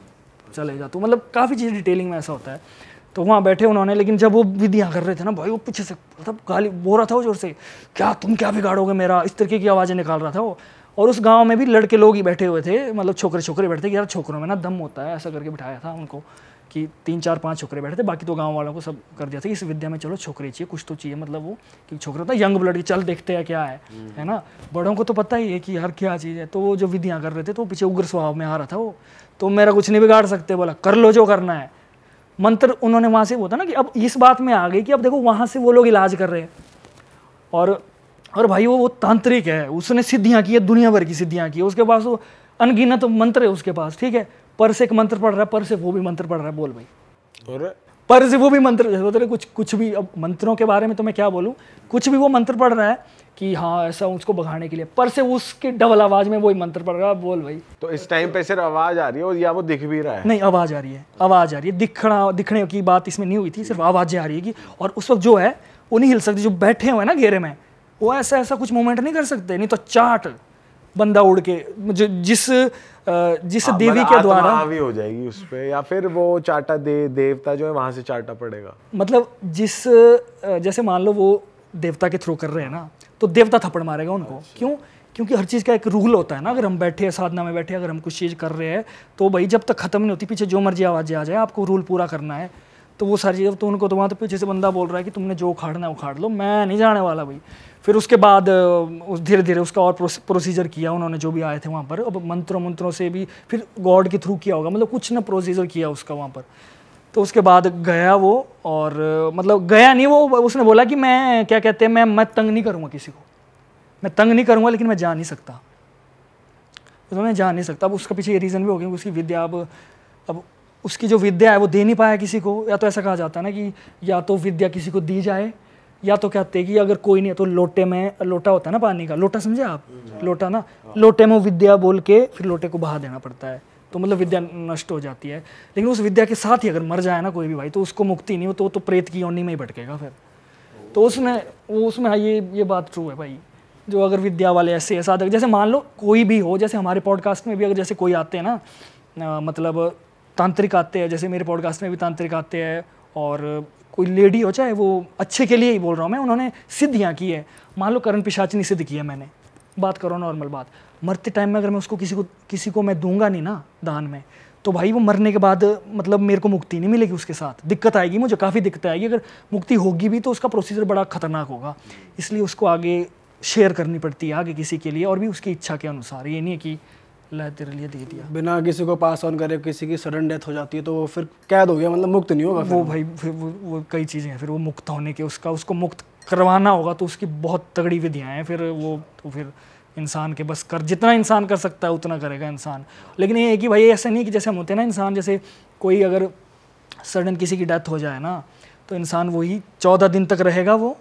चले जा तो मतलब काफ़ी चीज़ डिटेलिंग में ऐसा होता है तो वहाँ बैठे उन्होंने लेकिन जब वो विधियाँ कर रहे थे ना भाई वो पीछे से मतलब गाली बोल रहा था वो जोर से क्या तुम क्या बिगाड़ोगे मेरा इस तरीके की आवाज़ें निकाल रहा था वो और उस गांव में भी लड़के लोग ही बैठे हुए थे मतलब छोकरे छोकरे बैठे थे यार छोकरों में ना दम होता है ऐसा करके बिठाया था उनको कि तीन चार पांच छोकरे बैठे थे बाकी तो गांव वालों को सब कर दिया था इस विद्या में चलो छोकरे चाहिए कुछ तो चाहिए मतलब वो कि छोकरा था यंग ब्लड चल देखते हैं क्या है हम्म। है ना बड़ों को तो पता ही है कि यार क्या चीज़ है तो वो जो विद्या कर रहे थे तो पीछे उग्र स्वभाव में आ रहा था वो तो मेरा कुछ नहीं बिगाड़ सकते बोला कर लो जो करना है मंत्र उन्होंने वहाँ से होता ना कि अब इस बात में आ गई कि अब देखो वहाँ से वो लोग इलाज कर रहे हैं और और भाई वो वो तांत्रिक है उसने सिद्धियाँ की है दुनिया भर की सिद्धियाँ की है उसके पास वो अनगिनत मंत्र है उसके पास ठीक है पर से एक मंत्र पढ़ रहा है पर से वो भी मंत्र पढ़ रहा है बोल भाई और पर से वो भी मंत्र जैसे तो कुछ कुछ भी अब मंत्रों के बारे में तो मैं क्या बोलूँ कुछ भी वो मंत्र पढ़ रहा है कि हाँ ऐसा उसको भगाने के लिए पर से उसके डबल आवाज में वो मंत्र पढ़ रहा है बोल भाई तो इस टाइम पे सिर्फ आवाज आ रही है और या वो दिख भी रहा है नहीं आवाज आ रही है आवाज आ रही है दिखना दिखने की बात इसमें नहीं हुई थी सिर्फ आवाजें आ रही है कि और उस वक्त जो है वो नहीं हिल सकती जो बैठे हुए हैं ना घेरे में वो ऐसा ऐसा कुछ मूवमेंट नहीं कर सकते नहीं तो चाट बंदा उड़ के जो जिस जिस आ, हाँ, मतलब देवी के द्वारा भी हो जाएगी उस पर या फिर वो चाटा दे देवता जो है वहां से चाटा पड़ेगा मतलब जिस जैसे मान लो वो देवता के थ्रू कर रहे हैं ना तो देवता थप्पड़ मारेगा उनको अच्छा। क्यों क्योंकि हर चीज़ का एक रूल होता है ना अगर हम बैठे हैं साधना में बैठे अगर हम कुछ चीज़ कर रहे हैं तो भाई जब तक खत्म नहीं होती पीछे जो मर्जी आवाज़ें आ जाए आपको रूल पूरा करना है तो वो सारी चीज़ें तो उनको तो वहाँ तो पीछे से बंदा बोल रहा है कि तुमने जो उखाड़ना है उखाड़ लो मैं नहीं जाने वाला भाई फिर उसके बाद उस धीरे धीरे उसका और प्रोसीजर किया उन्होंने जो भी आए थे वहाँ पर अब मंत्रों मंत्रों से भी फिर गॉड के थ्रू किया होगा मतलब कुछ ना प्रोसीजर किया उसका वहाँ पर तो उसके बाद गया वो और मतलब गया नहीं वो उसने बोला कि मैं क्या कहते हैं मैं मैं तंग नहीं करूँगा किसी को मैं तंग नहीं करूँगा लेकिन मैं जा नहीं सकता तो मैं जा नहीं सकता अब उसका पीछे ये रीज़न भी हो गया उसकी विद्या अब उसकी जो विद्या है वो दे नहीं पाया किसी को या तो ऐसा कहा जाता है ना कि या तो विद्या किसी को दी जाए या तो कहते हैं कि अगर कोई नहीं है तो लोटे में लोटा होता है ना पानी का लोटा समझे आप हाँ। लोटा ना हाँ। लोटे में विद्या बोल के फिर लोटे को बहा देना पड़ता है तो मतलब विद्या नष्ट हो जाती है लेकिन उस विद्या के साथ ही अगर मर जाए ना कोई भी भाई तो उसको मुक्ति नहीं हो तो, तो प्रेत की ओनी में ही भटकेगा फिर तो उसमें वो उसमें हाँ ये ये बात ट्रू है भाई जो अगर विद्या वाले ऐसे साधक जैसे मान लो कोई भी हो जैसे हमारे पॉडकास्ट में भी अगर जैसे कोई आते हैं ना मतलब तांत्रिक आते हैं जैसे मेरे पॉडकास्ट में भी तांत्रिक आते हैं और कोई लेडी हो चाहे वो अच्छे के लिए ही बोल रहा हूँ मैं उन्होंने सिद्धियाँ की है मान लो करण पिशाचनी सिद्ध किया मैंने बात करो नॉर्मल बात मरते टाइम में अगर मैं उसको किसी को किसी को मैं दूंगा नहीं ना दान में तो भाई वो मरने के बाद मतलब मेरे को मुक्ति नहीं मिलेगी उसके साथ दिक्कत आएगी मुझे काफ़ी दिक्कत आएगी अगर मुक्ति होगी भी तो उसका प्रोसीजर बड़ा खतरनाक होगा इसलिए उसको आगे शेयर करनी पड़ती है आगे किसी के लिए और भी उसकी इच्छा के अनुसार ये नहीं है कि अल्लाह तेरे लिए दे दिया बिना किसी को पास ऑन करे किसी की सडन डेथ हो जाती है तो वो फिर कैद हो गया मतलब मुक्त नहीं होगा वो भाई फिर वो, वो कई चीज़ें हैं फिर वो मुक्त होने के उसका उसको मुक्त करवाना होगा तो उसकी बहुत तगड़ी विधियाँ हैं फिर वो तो फिर इंसान के बस कर जितना इंसान कर सकता है उतना करेगा इंसान लेकिन ये है कि भाई ऐसा नहीं कि जैसे हम होते हैं ना इंसान जैसे कोई अगर सडन किसी की डेथ हो जाए ना तो इंसान वही चौदह दिन तक रहेगा वो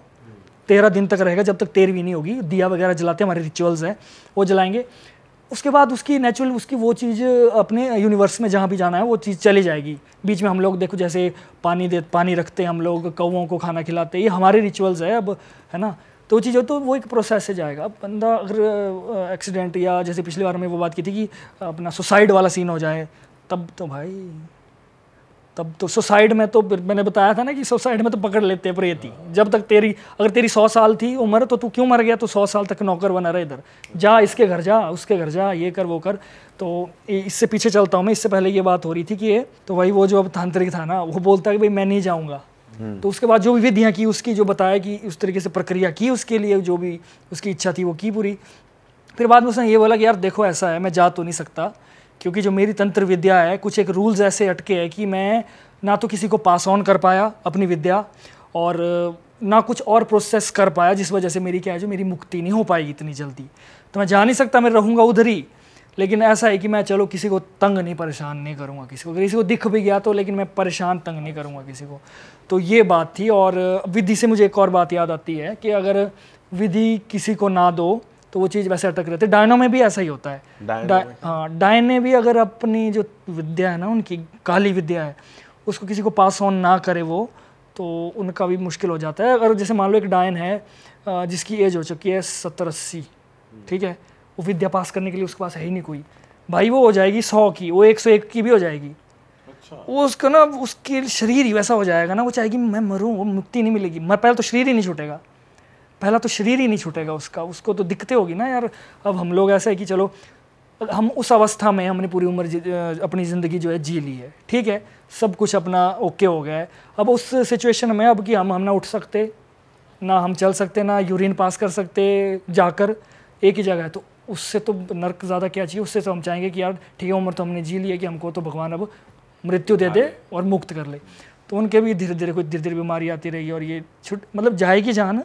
तेरह दिन तक रहेगा जब तक तेरहवीं नहीं होगी दिया वगैरह जलाते हमारे रिचुअल्स हैं वो जलाएंगे उसके बाद उसकी नेचुरल उसकी वो चीज़ अपने यूनिवर्स में जहाँ भी जाना है वो चीज़ चली जाएगी बीच में हम लोग देखो जैसे पानी दे पानी रखते हैं हम लोग कौओं को खाना खिलाते हैं ये हमारे रिचुअल्स है अब है ना तो चीज़ हो तो वो एक प्रोसेस से जाएगा अब बंदा अगर एक्सीडेंट या जैसे पिछली बार में वो बात की थी कि अपना सुसाइड वाला सीन हो जाए तब तो भाई तब तो सुसाइड में तो मैंने बताया था ना कि सुसाइड में तो पकड़ लेते हैं प्रेति जब तक तेरी अगर तेरी सौ साल थी उम्र तो तू क्यों मर गया तो सौ साल तक नौकर बना रहे इधर जा इसके घर जा उसके घर जा ये कर वो कर तो इससे पीछे चलता हूँ मैं इससे पहले ये बात हो रही थी कि ये तो वही वो जो अब तांत्रिक था ना वो बोलता है कि भाई मैं नहीं जाऊँगा हम्म। तो उसके बाद जो भी विधियाँ की उसकी जो बताया कि उस तरीके से प्रक्रिया की उसके लिए जो भी उसकी इच्छा थी वो की पूरी फिर बाद में उसने ये बोला कि यार देखो ऐसा है मैं जा तो नहीं सकता क्योंकि जो मेरी तंत्र विद्या है कुछ एक रूल्स ऐसे अटके है कि मैं ना तो किसी को पास ऑन कर पाया अपनी विद्या और ना कुछ और प्रोसेस कर पाया जिस वजह से मेरी क्या है जो मेरी मुक्ति नहीं हो पाएगी इतनी जल्दी तो मैं जा नहीं सकता मैं रहूँगा उधर ही लेकिन ऐसा है कि मैं चलो किसी को तंग नहीं परेशान नहीं करूँगा किसी को अगर किसी को दिख भी गया तो लेकिन मैं परेशान तंग नहीं करूँगा किसी को तो ये बात थी और विधि से मुझे एक और बात याद आती है कि अगर विधि किसी को ना दो तो वो चीज़ वैसे अटक रहती है डायनो में भी ऐसा ही होता है हाँ डायन ने भी अगर अपनी जो विद्या है ना उनकी काली विद्या है उसको किसी को पास ऑन ना करे वो तो उनका भी मुश्किल हो जाता है अगर जैसे मान लो एक डायन है जिसकी एज हो चुकी है सत्तर अस्सी ठीक है वो विद्या पास करने के लिए उसके पास है ही नहीं कोई भाई वो हो जाएगी सौ की वो एक सौ एक की भी हो जाएगी अच्छा। वो उसका ना उसके शरीर ही वैसा हो जाएगा ना वो चाहेगी मैं मरूँ वो मुक्ति नहीं मिलेगी मर पहले तो शरीर ही नहीं छूटेगा पहला तो शरीर ही नहीं छूटेगा उसका उसको तो दिक्कतें होगी ना यार अब हम लोग ऐसा है कि चलो हम उस अवस्था में हमने पूरी उम्र अपनी ज़िंदगी जो है जी ली है ठीक है सब कुछ अपना ओके हो गया है अब उस सिचुएशन में अब कि हम हम ना उठ सकते ना हम चल सकते ना यूरिन पास कर सकते जाकर एक ही जगह है तो उससे तो नर्क ज़्यादा क्या चाहिए उससे तो हम चाहेंगे कि यार ठीक है उम्र तो हमने जी ली है कि हमको तो भगवान अब मृत्यु दे दे हाँ और मुक्त कर ले तो उनके भी धीरे धीरे कोई धीरे धीरे बीमारी आती रही और ये छुट मतलब जाएगी जान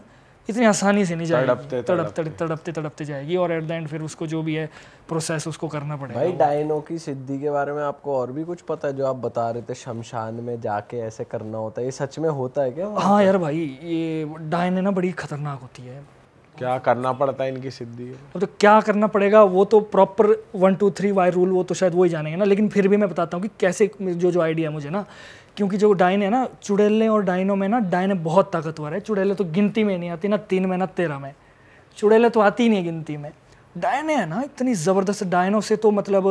इतनी आसानी से नहीं जाएगी तड़पते तड़पते तड़पते जाएगी और एट द एंड फिर उसको जो भी है प्रोसेस उसको करना पड़ेगा भाई डायनो की सिद्धि के बारे में आपको और भी कुछ पता है जो आप बता रहे थे शमशान में जाके ऐसे करना होता है ये सच में होता है क्या हाँ यार भाई ये डायन ना बड़ी खतरनाक होती है क्या करना पड़ता है इनकी सिद्धि तो क्या करना पड़ेगा वो तो proper one two three Y rule वो तो शायद वही जानेंगे ना लेकिन फिर भी मैं बताता हूँ कि कैसे जो जो आइडिया मुझे ना क्योंकि जो डाइन है ना चुड़ैले और डाइनों में ना डाइन बहुत ताकतवर है चुड़ैले तो गिनती में नहीं आती ना तीन में ना तेरह में चुड़ैले तो आती ही नहीं गिनती में डायने है ना इतनी ज़बरदस्त डायनों से तो मतलब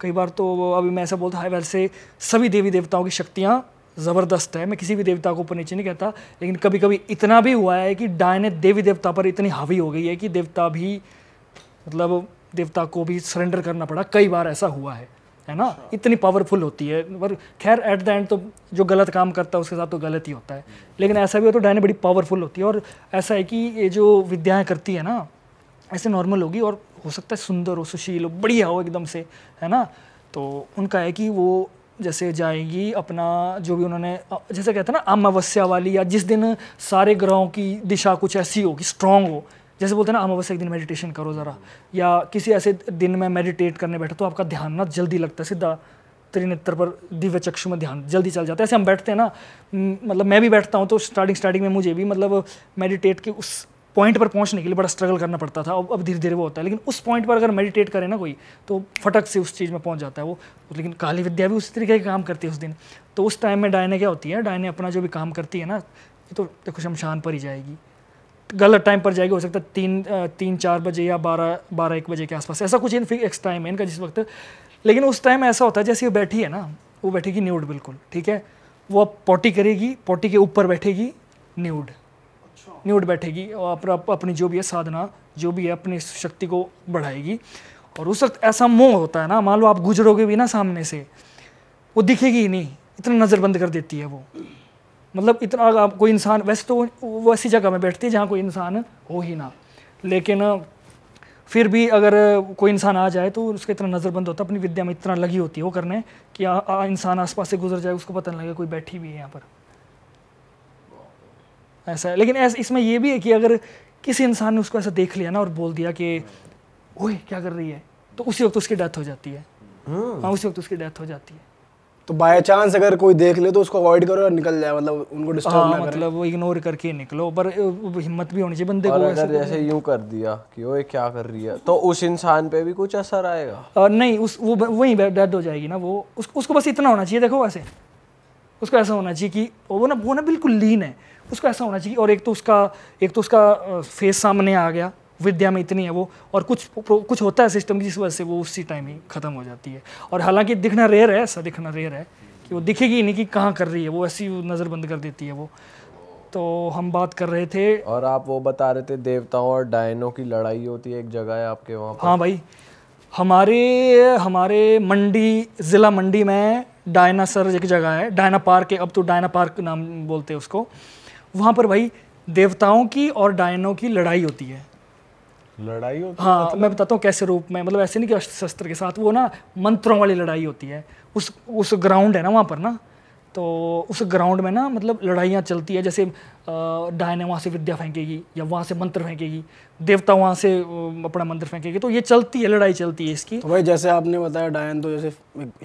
कई बार तो अभी मैं ऐसा बोलता हाई वैसे सभी देवी देवताओं की शक्तियाँ ज़बरदस्त है मैं किसी भी देवता को ऊपर नीचे नहीं कहता लेकिन कभी कभी इतना भी हुआ है कि डायने देवी देवता पर इतनी हावी हो गई है कि देवता भी मतलब देवता को भी सरेंडर करना पड़ा कई बार ऐसा हुआ है है ना इतनी पावरफुल होती है पर खैर एट द एंड तो जो गलत काम करता है उसके साथ तो गलत ही होता है लेकिन ऐसा भी हो तो डायने बड़ी पावरफुल होती है और ऐसा है कि ये जो विद्याएँ करती है ना ऐसे नॉर्मल होगी और हो सकता है सुंदर हो सुशील हो बढ़िया हो एकदम से है ना तो उनका है कि वो जैसे जाएगी अपना जो भी उन्होंने जैसे कहते हैं ना अमावस्या वाली या जिस दिन सारे ग्रहों की दिशा कुछ ऐसी हो कि स्ट्रांग हो जैसे बोलते हैं ना अमावस्या एक दिन मेडिटेशन करो ज़रा या किसी ऐसे दिन में मेडिटेट करने बैठो तो आपका ध्यान ना जल्दी लगता है सीधा त्रिनेत्र पर दिव्य चक्षु में ध्यान जल्दी चल जाता है ऐसे हम बैठते हैं ना मतलब मैं भी बैठता हूँ तो स्टार्टिंग स्टार्टिंग में मुझे भी मतलब मेडिटेट के उस पॉइंट पर पहुँचने के लिए बड़ा स्ट्रगल करना पड़ता था अब अब धीरे धीरे वो होता है लेकिन उस पॉइंट पर अगर मेडिटेट करे ना कोई तो फटक से उस चीज़ में पहुँच जाता है वो लेकिन काली विद्या भी उसी तरीके का काम करती है उस दिन तो उस टाइम में डायने क्या होती है डायने अपना जो भी काम करती है ना तो देखो शमशान पर ही जाएगी गलत टाइम पर जाएगी हो सकता है तीन तीन चार बजे या बारह बारह एक बजे के आसपास ऐसा कुछ इन फिक्स टाइम है इनका जिस वक्त लेकिन उस टाइम ऐसा होता है जैसे वो बैठी है ना वो बैठेगी न्यूड बिल्कुल ठीक है वो अब पोटी करेगी पोटी के ऊपर बैठेगी न्यूड अच्छा। न्यूड बैठेगी और अप, अपनी जो भी है साधना जो भी है अपनी शक्ति को बढ़ाएगी और उस वक्त ऐसा मोह होता है ना मान लो आप गुजरोगे भी ना सामने से वो दिखेगी ही नहीं इतना नज़रबंद कर देती है वो मतलब इतना कोई इंसान वैसे तो वो ऐसी जगह में बैठती है जहाँ कोई इंसान हो ही ना लेकिन फिर भी अगर कोई इंसान आ जाए तो उसका इतना नज़रबंद होता है अपनी विद्या में इतना लगी होती है वो करने कि इंसान आस इंसान आसपास से गुजर जाए उसको पता नहीं लगे कोई बैठी भी है यहाँ पर ऐसा है लेकिन ऐसा इसमें यह भी है कि अगर किसी इंसान ने उसको ऐसा देख लिया ना और बोल दिया कि ओए क्या कर रही है तो उसी वक्त उसकी डेथ हो जाती है हाँ, हाँ उसी वक्त उसकी डेथ हो जाती है तो बाय चांस अगर कोई देख ले तो उसको अवॉइड करो और निकल जाए मतलब उनको डिस्टर्ब हाँ, ना मतलब वो इग्नोर करके निकलो पर हिम्मत भी होनी चाहिए बंदे को अगर जैसे यूं कर दिया कि ओए क्या कर रही है तो उस इंसान पे भी कुछ असर आएगा आ, नहीं उस वो वही डेड हो जाएगी ना वो उस, उसको बस इतना होना चाहिए देखो वैसे उसको ऐसा होना चाहिए कि वो ना वो ना बिल्कुल लीन है उसको ऐसा होना चाहिए और एक तो उसका एक तो उसका फेस सामने आ गया विद्या में इतनी है वो और कुछ कुछ होता है सिस्टम जिस वजह से वो उसी टाइम ही खत्म हो जाती है और हालांकि दिखना रेयर है ऐसा दिखना रेयर है कि वो दिखेगी ही नहीं कि कहाँ कर रही है वो ऐसी नज़र बंद कर देती है वो तो हम बात कर रहे थे और आप वो बता रहे थे देवताओं और डायनों की लड़ाई होती है एक जगह है आपके वहाँ हाँ भाई हमारे हमारे मंडी ज़िला मंडी में डायनासर एक जगह है डायना पार्क है अब तो डायना पार्क नाम बोलते हैं उसको वहाँ पर भाई देवताओं की और डायनों की लड़ाई होती है लड़ाई होती हाँ मतलब? मैं बताता हूँ कैसे रूप में मतलब ऐसे नहीं कि अस्त्र शस्त्र के साथ वो ना मंत्रों वाली लड़ाई होती है उस उस ग्राउंड है ना वहाँ पर ना तो उस ग्राउंड में ना मतलब लड़ाइयाँ चलती है जैसे डायन वहाँ से विद्या फेंकेगी या वहाँ से मंत्र फेंकेगी देवता वहाँ से अपना मंत्र फेंकेगी तो ये चलती है लड़ाई चलती है इसकी तो भाई जैसे आपने बताया डायन तो जैसे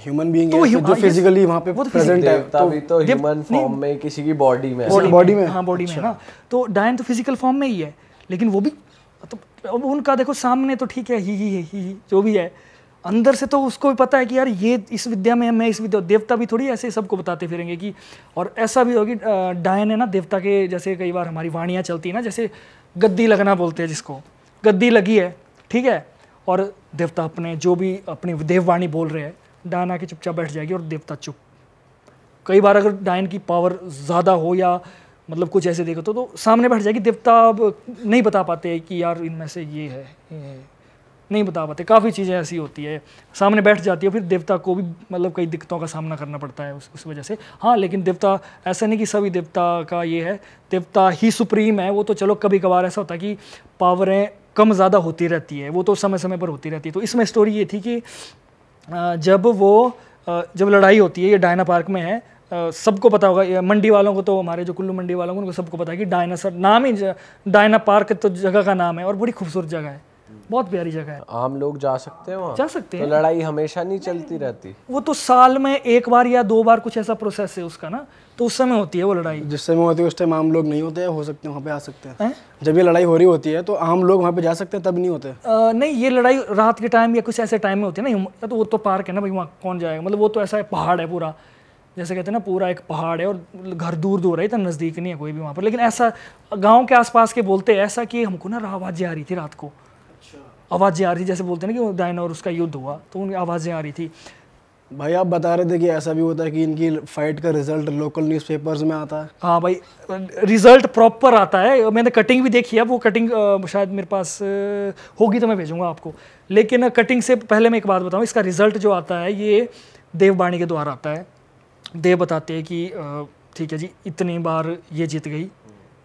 ह्यूमन बीइंग तो है जो फिजिकली हाँ, वहाँ पे बहुत तो प्रेजेंट है तो, भी तो ह्यूमन फॉर्म में किसी की बॉडी में बॉडी में हाँ बॉडी में अच्छा। ना तो डायन तो फिजिकल फॉर्म में ही है लेकिन वो भी मतलब अब उनका देखो सामने तो ठीक है ही ही है ही ही जो भी है अंदर से तो उसको भी पता है कि यार ये इस विद्या में मैं इस विद्या देवता भी थोड़ी ऐसे सबको बताते फिरेंगे कि और ऐसा भी होगी डायन है ना देवता के जैसे कई बार हमारी वाणियाँ चलती है ना जैसे गद्दी लगना बोलते हैं जिसको गद्दी लगी है ठीक है और देवता अपने जो भी अपनी देववाणी बोल रहे हैं डायन आके चुपचाप बैठ जाएगी और देवता चुप कई बार अगर डायन की पावर ज़्यादा हो या मतलब कुछ ऐसे देखो तो, तो सामने बैठ जाएगी देवता अब नहीं बता पाते कि यार इनमें से ये है ये है नहीं बता पाते काफ़ी चीज़ें ऐसी होती है सामने बैठ जाती है फिर देवता को भी मतलब कई दिक्कतों का सामना करना पड़ता है उस उस वजह से हाँ लेकिन देवता ऐसा नहीं कि सभी देवता का ये है देवता ही सुप्रीम है वो तो चलो कभी कभार ऐसा होता है कि पावरें कम ज़्यादा होती रहती है वो तो समय समय पर होती रहती है तो इसमें स्टोरी ये थी कि जब वो जब लड़ाई होती है ये डायना पार्क में है सबको पता होगा मंडी वालों को तो हमारे जो कुल्लू मंडी वालों को उनको सबको पता है कि डायनासर नाम ही डायना पार्क तो जगह का नाम है और बड़ी खूबसूरत जगह है बहुत प्यारी जगह है आम लोग जा सकते हैं जा सकते हैं तो लड़ाई हमेशा नहीं चलती रहती वो तो साल में एक बार या दो बार कुछ ऐसा प्रोसेस है उसका ना तो उस समय होती है वो लड़ाई जिस समय होती है उस टाइम आम लोग नहीं होते हो सकते वहाँ पे आ सकते हैं जब ये लड़ाई हो रही होती है तो आम लोग वहाँ पे जा सकते हैं तब नहीं होते आ, नहीं ये लड़ाई रात के टाइम या कुछ ऐसे टाइम में होती है ना तो वो तो पार्क है ना भाई वहाँ कौन जाएगा मतलब वो तो ऐसा है पहाड़ है पूरा जैसे कहते हैं ना पूरा एक पहाड़ है और घर दूर दूर है इतना नज़दीक नहीं है कोई भी वहाँ पर लेकिन ऐसा गाँव के आसपास के बोलते हैं ऐसा कि हमको ना आवाज़ें आ रही थी रात को अच्छा। आवाज़ें आ रही थी जैसे बोलते हैं ना कि डायना और उसका युद्ध हुआ तो उनकी आवाज़ें आ रही थी भाई आप बता रहे थे कि ऐसा भी होता है कि इनकी फाइट का रिजल्ट लोकल न्यूज़पेपर्स में आता है हाँ भाई रिजल्ट प्रॉपर आता है मैंने कटिंग भी देखी है वो कटिंग शायद मेरे पास होगी तो मैं भेजूंगा आपको लेकिन कटिंग से पहले मैं एक बात बताऊँ इसका रिजल्ट जो आता है ये देववाणी के द्वारा आता है देव बताते हैं कि ठीक है जी इतनी बार ये जीत गई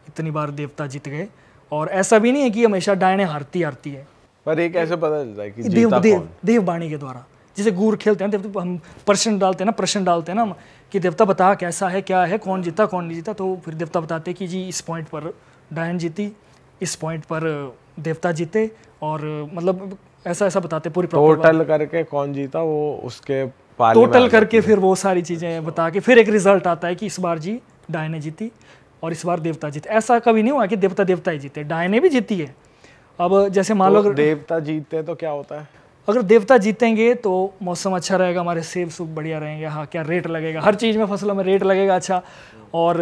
इतनी बार देवता जीत गए और ऐसा भी नहीं है कि हमेशा डायने हारती हारती है पर एक ऐसे पता चलता है कि देव देव देववाणी के द्वारा जैसे गुर खेलते हैं देवता तो हम प्रश्न डालते हैं ना प्रश्न डालते हैं ना कि देवता बता कैसा है क्या है कौन जीता कौन नहीं जीता तो फिर देवता बताते हैं कि जी इस पॉइंट पर डायन जीती इस पॉइंट पर देवता जीते और मतलब ऐसा ऐसा बताते पूरी टोटल करके कौन जीता वो उसके टोटल करके फिर वो सारी चीज़ें बता के फिर एक रिजल्ट आता है कि इस बार जी डाय ने जीती और इस बार देवता जीते ऐसा कभी नहीं हुआ कि देवता देवता ही जीते डाय ने भी जीती है अब जैसे मान लो तो देवता जीतते तो क्या होता है अगर देवता जीतेंगे तो मौसम अच्छा रहेगा हमारे सेब सूख बढ़िया रहेंगे हाँ क्या रेट लगेगा हर चीज़ में फसलों में रेट लगेगा अच्छा और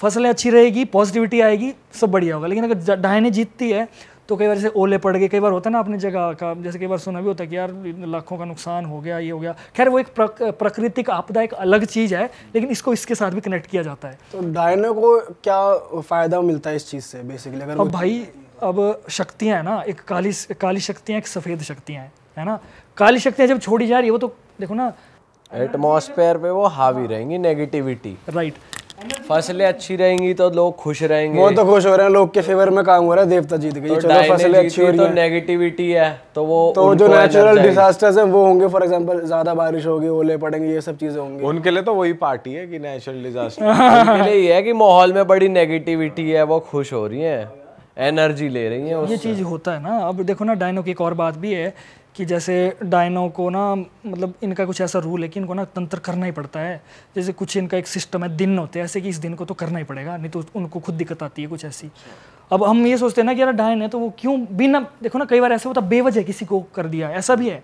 फसलें अच्छी रहेगी पॉजिटिविटी आएगी सब बढ़िया होगा लेकिन अगर डायने जीतती है तो कई बार जैसे ओले पड़ गए कई बार होता है ना अपनी जगह का जैसे कई बार सुना भी होता है कि यार लाखों का नुकसान हो गया ये हो गया खैर वो एक प्राकृतिक आपदा एक अलग चीज़ है लेकिन इसको इसके साथ भी कनेक्ट किया जाता है तो डायनो को क्या फ़ायदा मिलता है इस चीज़ से बेसिकली अगर अब भाई अब शक्तियाँ हैं ना एक काली काली शक्तियाँ एक सफ़ेद शक्तियाँ हैं है ना काली शक्तियाँ जब छोड़ी जा रही है वो तो देखो ना एटमोसफेयर पे वो हावी हाँ। रहेंगी नेगेटिविटी राइट फसलें अच्छी रहेंगी तो लोग खुश रहेंगे वो तो खुश हो रहे हैं लोग के फेवर में काम हो रहा है देवता जीत गई तो चलो फसलें अच्छी हो रही तो नेगेटिविटी है तो वो तो जो नेचुरल डिजास्टर्स हैं वो होंगे फॉर एग्जांपल ज्यादा बारिश होगी ओले पड़ेंगे ये सब चीजें होंगी उनके लिए तो वही पार्टी है कि नेचुरल डिजास्टर उनके लिए ये है कि माहौल में बड़ी नेगेटिविटी है वो खुश हो रही है एनर्जी ले रही है ये चीज होता है ना अब देखो ना डायनो की एक और बात भी है कि जैसे डायनो को ना मतलब इनका कुछ ऐसा रूल है कि इनको ना तंत्र करना ही पड़ता है जैसे कुछ इनका एक सिस्टम है दिन होते हैं ऐसे कि इस दिन को तो करना ही पड़ेगा नहीं तो उनको खुद दिक्कत आती है कुछ ऐसी अब हम ये सोचते हैं ना कि यार डायन है तो वो क्यों बिना देखो ना कई बार ऐसा होता बेवजह किसी को कर दिया ऐसा भी है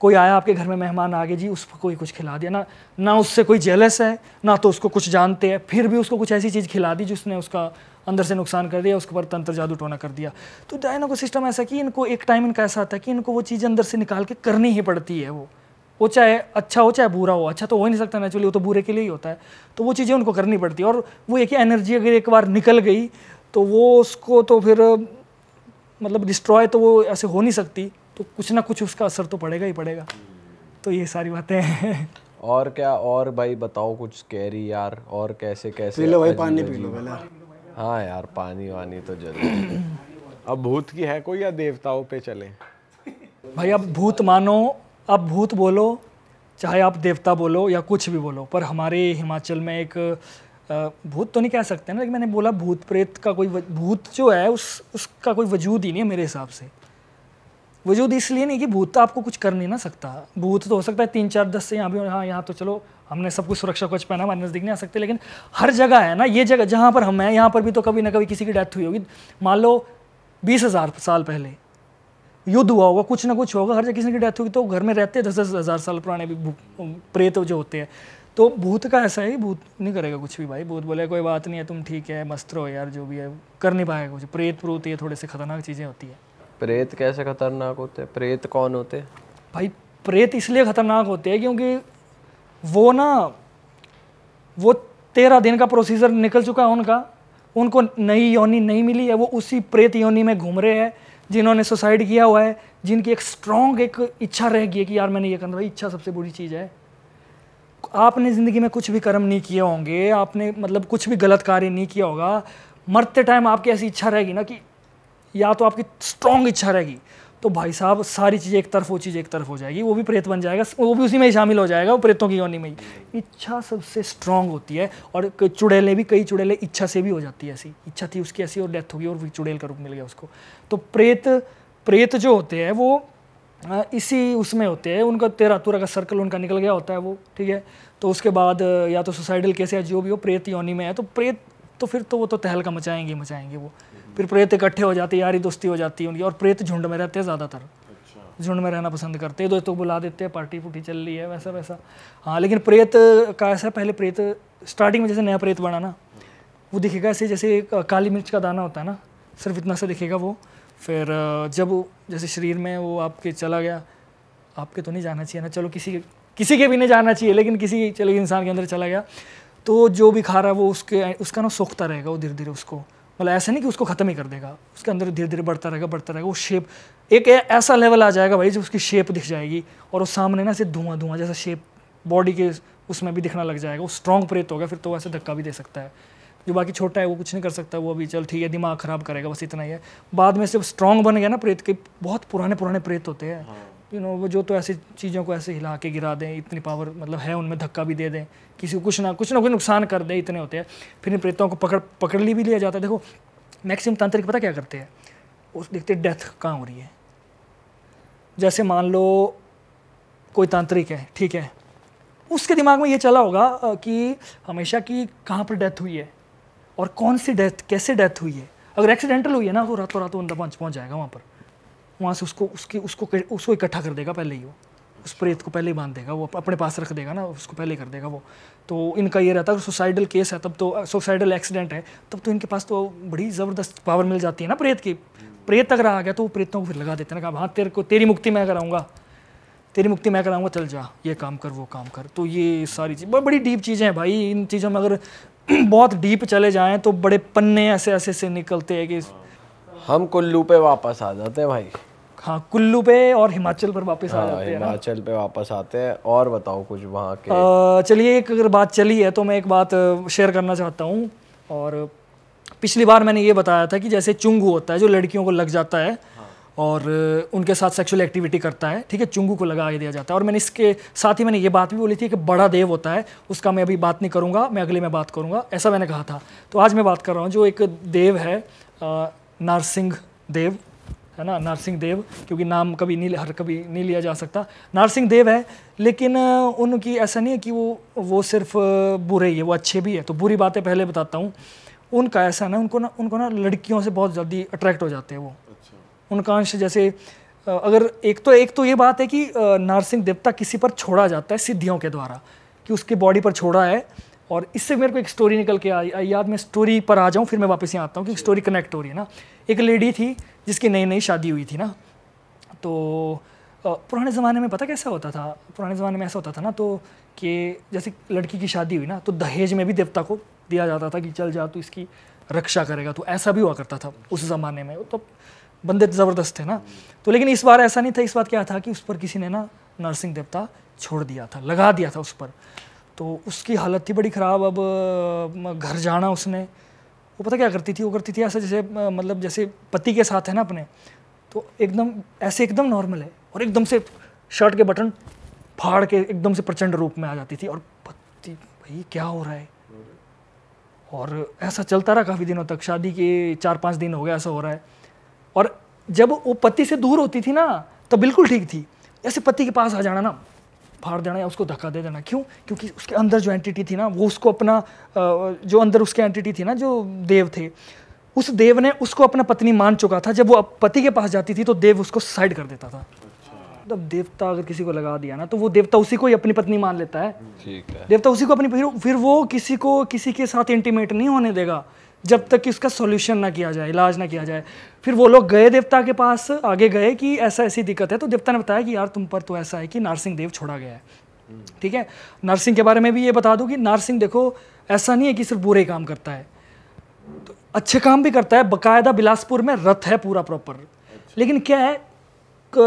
कोई आया आपके घर में मेहमान आ गए जी उसको कोई कुछ खिला दिया ना ना उससे कोई जेलस है ना तो उसको कुछ जानते हैं फिर भी उसको कुछ ऐसी चीज़ खिला दी जिसने उसका अंदर से नुकसान कर दिया उसके ऊपर तंत्र जादू टोना कर दिया तो डायना का सिस्टम ऐसा कि इनको एक टाइम इनका ऐसा आता है कि इनको वो चीज़ अंदर से निकाल के करनी ही पड़ती है वो वो चाहे अच्छा हो चाहे बुरा हो अच्छा तो हो ही नहीं सकता नेचुरली वो तो बुरे के लिए ही होता है तो वो चीज़ें उनको करनी पड़ती है और वो एक एनर्जी अगर एक बार निकल गई तो वो उसको तो फिर मतलब डिस्ट्रॉय तो वो ऐसे हो नहीं सकती तो कुछ ना कुछ उसका असर तो पड़ेगा ही पड़ेगा तो ये सारी बातें हैं और क्या और भाई बताओ कुछ कैरी यार और कैसे कैसे पी लो भाई पानी पी लो पहले हाँ यार पानी वानी तो जरूर अब भूत की है कोई या देवताओं पे चले भाई अब भूत मानो अब भूत बोलो चाहे आप देवता बोलो या कुछ भी बोलो पर हमारे हिमाचल में एक भूत तो नहीं कह सकते ना लेकिन मैंने बोला भूत प्रेत का कोई भूत जो है उस उसका कोई वजूद ही नहीं है मेरे हिसाब से वजूद इसलिए नहीं कि भूत तो आपको कुछ कर नहीं ना सकता भूत तो हो सकता है तीन चार दस से यहाँ भी हाँ यहाँ तो चलो हमने सब कुछ सुरक्षा कोच पहना हमारे नज़दीक नहीं आ सकते लेकिन हर जगह है ना ये जगह जहाँ पर हम हैं यहाँ पर भी तो कभी ना कभी किसी की डेथ हुई होगी मान लो बीस हज़ार साल पहले युद्ध हुआ होगा कुछ ना कुछ होगा हर जगह किसी की डेथ होगी तो घर में रहते दस दस हज़ार साल पुराने भी प्रेत जो होते हैं तो भूत का ऐसा है भूत नहीं करेगा कुछ भी भाई भूत बोले कोई बात नहीं है तुम ठीक है मस्त रहो यार जो भी है कर नहीं पाएगा कुछ प्रेत प्रूत ये थोड़े से खतरनाक चीज़ें होती है प्रेत कैसे खतरनाक होते हैं प्रेत कौन होते भाई प्रेत इसलिए खतरनाक होते हैं क्योंकि वो ना वो तेरह दिन का प्रोसीजर निकल चुका है उनका उनको नई योनी नहीं मिली है वो उसी प्रेत योनी में घूम रहे हैं जिन्होंने सुसाइड किया हुआ है जिनकी एक स्ट्रॉन्ग एक इच्छा रह गई है कि यार मैंने ये करना भाई इच्छा सबसे बुरी चीज़ है आपने ज़िंदगी में कुछ भी कर्म नहीं किए होंगे आपने मतलब कुछ भी गलत कार्य नहीं किया होगा मरते टाइम आपकी ऐसी इच्छा रहेगी ना कि या तो आपकी स्ट्रॉन्ग इच्छा रहेगी तो भाई साहब सारी चीज़ें एक तरफ वो चीज़ एक तरफ हो जाएगी वो भी प्रेत बन जाएगा वो भी उसी में ही शामिल हो जाएगा वो प्रेतों की योनि में ही इच्छा सबसे स्ट्रांग होती है और चुड़ैले भी कई चुड़ैले इच्छा से भी हो जाती है ऐसी इच्छा थी उसकी ऐसी और डेथ होगी और चुड़ैल का रूप मिल गया उसको तो प्रेत प्रेत जो होते हैं वो इसी उसमें होते हैं उनका तेरा तुरा का सर्कल उनका निकल गया होता है वो ठीक है तो उसके बाद या तो सुसाइडल केस या जो भी हो प्रेत योनि में है तो प्रेत तो फिर तो वो तो तहलका मचाएंगे मचाएंगे वो फिर प्रेत इकट्ठे हो जाते यारी दोस्ती हो जाती है उनकी और प्रेत झुंड में रहते हैं ज़्यादातर अच्छा। झुंड में रहना पसंद करते हैं दोस्तों बुला देते हैं पार्टी पुटी चल रही है वैसा वैसा हाँ लेकिन प्रेत का ऐसा पहले प्रेत स्टार्टिंग में जैसे नया प्रेत बना ना वो दिखेगा ऐसे जैसे काली मिर्च का दाना होता है ना सिर्फ इतना सा दिखेगा वो फिर जब जैसे शरीर में वो आपके चला गया आपके तो नहीं जाना चाहिए ना चलो किसी किसी के भी नहीं जाना चाहिए लेकिन किसी चलो इंसान के अंदर चला गया तो जो भी खा रहा है वो उसके उसका ना सोखता रहेगा वो धीरे धीरे उसको मतलब ऐसा नहीं कि उसको ख़त्म ही कर देगा उसके अंदर धीरे धीरे बढ़ता रहेगा बढ़ता रहेगा वो शेप एक ऐसा लेवल आ जाएगा भाई जो उसकी शेप दिख जाएगी और उस सामने ना सिर्फ धुआं धुआं जैसा शेप बॉडी के उसमें भी दिखना लग जाएगा वो स्ट्रॉन्ग प्रेत होगा फिर तो वैसे धक्का भी दे सकता है जो बाकी छोटा है वो कुछ नहीं कर सकता वो अभी चल ठीक है दिमाग ख़राब करेगा बस इतना ही है बाद में सिर्फ स्ट्रॉन्ग बन गया ना प्रेत के बहुत पुराने पुराने प्रेत होते हैं हाँ। यू नो वो जो तो ऐसी चीज़ों को ऐसे हिला के गिरा दें इतनी पावर मतलब है उनमें धक्का भी दे दें किसी को कुछ ना कुछ ना कुछ नुकसान कर दें इतने होते हैं फिर इन प्रेतों को पकड़ पकड़ ली भी लिया जाता है देखो मैक्सिमम तांत्रिक पता क्या करते हैं उस देखते डेथ कहाँ हो रही है जैसे मान लो कोई तांत्रिक है ठीक है उसके दिमाग में ये चला होगा कि हमेशा कि कहाँ पर डेथ हुई है और कौन सी डेथ कैसे डेथ हुई है अगर एक्सीडेंटल हुई है ना तो वो रातों रातों पहुँच पहुँच जाएगा वहाँ पर वहाँ से उसको उसकी उसको उसको इकट्ठा कर देगा पहले ही वो उस प्रेत को पहले ही बांध देगा वो अपने पास रख देगा ना उसको पहले कर देगा वो तो इनका ये रहता है सुसाइडल केस है तब तो सुसाइडल एक्सीडेंट है तब तो इनके पास तो बड़ी ज़बरदस्त पावर मिल जाती है ना प्रेत की प्रेत अगर आ गया तो वो प्रेतों को फिर लगा देते हैं ना हाँ तेरे को तेरी मुक्ति मैं कराऊंगा तेरी मुक्ति मैं कराऊंगा चल जा ये काम कर वो काम कर तो ये सारी चीज़ बड़ी डीप चीज़ें हैं भाई इन चीज़ों में अगर बहुत डीप चले जाएँ तो बड़े पन्ने ऐसे ऐसे से निकलते हैं कि हाँ। हम कुल्लू पे वापस आ जाते हैं भाई हाँ कुल्लू पे और हिमाचल पर वापस हाँ, आ जाते हैं हिमाचल पे वापस आते हैं और बताओ कुछ वहाँ के चलिए एक अगर बात चली है तो मैं एक बात शेयर करना चाहता हूँ और पिछली बार मैंने ये बताया था कि जैसे चुंगू होता है जो लड़कियों को लग जाता है और उनके साथ सेक्सुअल एक्टिविटी करता है ठीक है चुंगू को लगा दिया जाता है और मैंने इसके साथ ही मैंने ये बात भी बोली थी कि बड़ा देव होता है उसका मैं अभी बात नहीं करूँगा मैं अगले में बात करूँगा ऐसा मैंने कहा था तो आज मैं बात कर रहा हूँ जो एक देव है नारसिंह देव है ना नारसिंह देव क्योंकि नाम कभी नहीं हर कभी नहीं लिया जा सकता नारसिंह देव है लेकिन उनकी ऐसा नहीं है कि वो वो सिर्फ बुरे ही है वो अच्छे भी है तो बुरी बातें पहले बताता हूँ उनका ऐसा ना उनको ना उनको ना लड़कियों से बहुत जल्दी अट्रैक्ट हो जाते हैं वो अच्छा। उनका अंश जैसे अगर एक तो एक तो ये बात है कि नारसिंह देवता किसी पर छोड़ा जाता है सिद्धियों के द्वारा कि उसके बॉडी पर छोड़ा है और इससे मेरे को एक स्टोरी निकल के आई याद मैं स्टोरी पर आ जाऊँ फिर मैं वापस यहाँ आता हूँ कि स्टोरी कनेक्ट हो रही है ना एक लेडी थी जिसकी नई नई शादी हुई थी ना तो पुराने ज़माने में पता कैसा होता था पुराने ज़माने में ऐसा होता था ना तो कि जैसे लड़की की शादी हुई ना तो दहेज में भी देवता को दिया जाता था कि चल जा तो इसकी रक्षा करेगा तो ऐसा भी हुआ करता था उस ज़माने में तो बंदे ज़बरदस्त थे ना तो लेकिन इस बार ऐसा नहीं था इस बार क्या था कि उस पर किसी ने ना नरसिंह देवता छोड़ दिया था लगा दिया था उस पर तो उसकी हालत थी बड़ी ख़राब अब घर जाना उसने वो पता क्या करती थी वो करती थी ऐसा जैसे मतलब जैसे पति के साथ है ना अपने तो एकदम ऐसे एकदम नॉर्मल है और एकदम से शर्ट के बटन फाड़ के एकदम से प्रचंड रूप में आ जाती थी और पति भाई क्या हो रहा है और ऐसा चलता रहा काफ़ी दिनों तक शादी के चार पाँच दिन हो गया ऐसा हो रहा है और जब वो पति से दूर होती थी ना तो बिल्कुल ठीक थी ऐसे पति के पास आ जाना ना फाड़ देना या उसको धक्का दे देना क्यों क्योंकि उसके अंदर जो एंटिटी थी ना वो उसको अपना जो अंदर उसके एंटिटी थी ना जो देव थे उस देव ने उसको अपना पत्नी मान चुका था जब वो पति के पास जाती थी तो देव उसको साइड कर देता था मतलब देवता अगर किसी को लगा दिया ना तो वो देवता उसी को ही अपनी पत्नी मान लेता है ठीक है देवता उसी को अपनी फिर फिर वो किसी को किसी के साथ इंटीमेट नहीं होने देगा जब तक कि उसका सोल्यूशन ना किया जाए इलाज ना किया जाए फिर वो लोग गए देवता के पास आगे गए कि ऐसा ऐसी दिक्कत है तो देवता ने बताया कि यार तुम पर तो ऐसा है कि नारसिंह देव छोड़ा गया है हम्म। ठीक है नर्सिंग के बारे में भी ये बता दूँ कि नर्सिंग देखो ऐसा नहीं है कि सिर्फ बुरे काम करता है तो अच्छे काम भी करता है बकायदा बिलासपुर में रथ है पूरा प्रॉपर अच्छा। लेकिन क्या है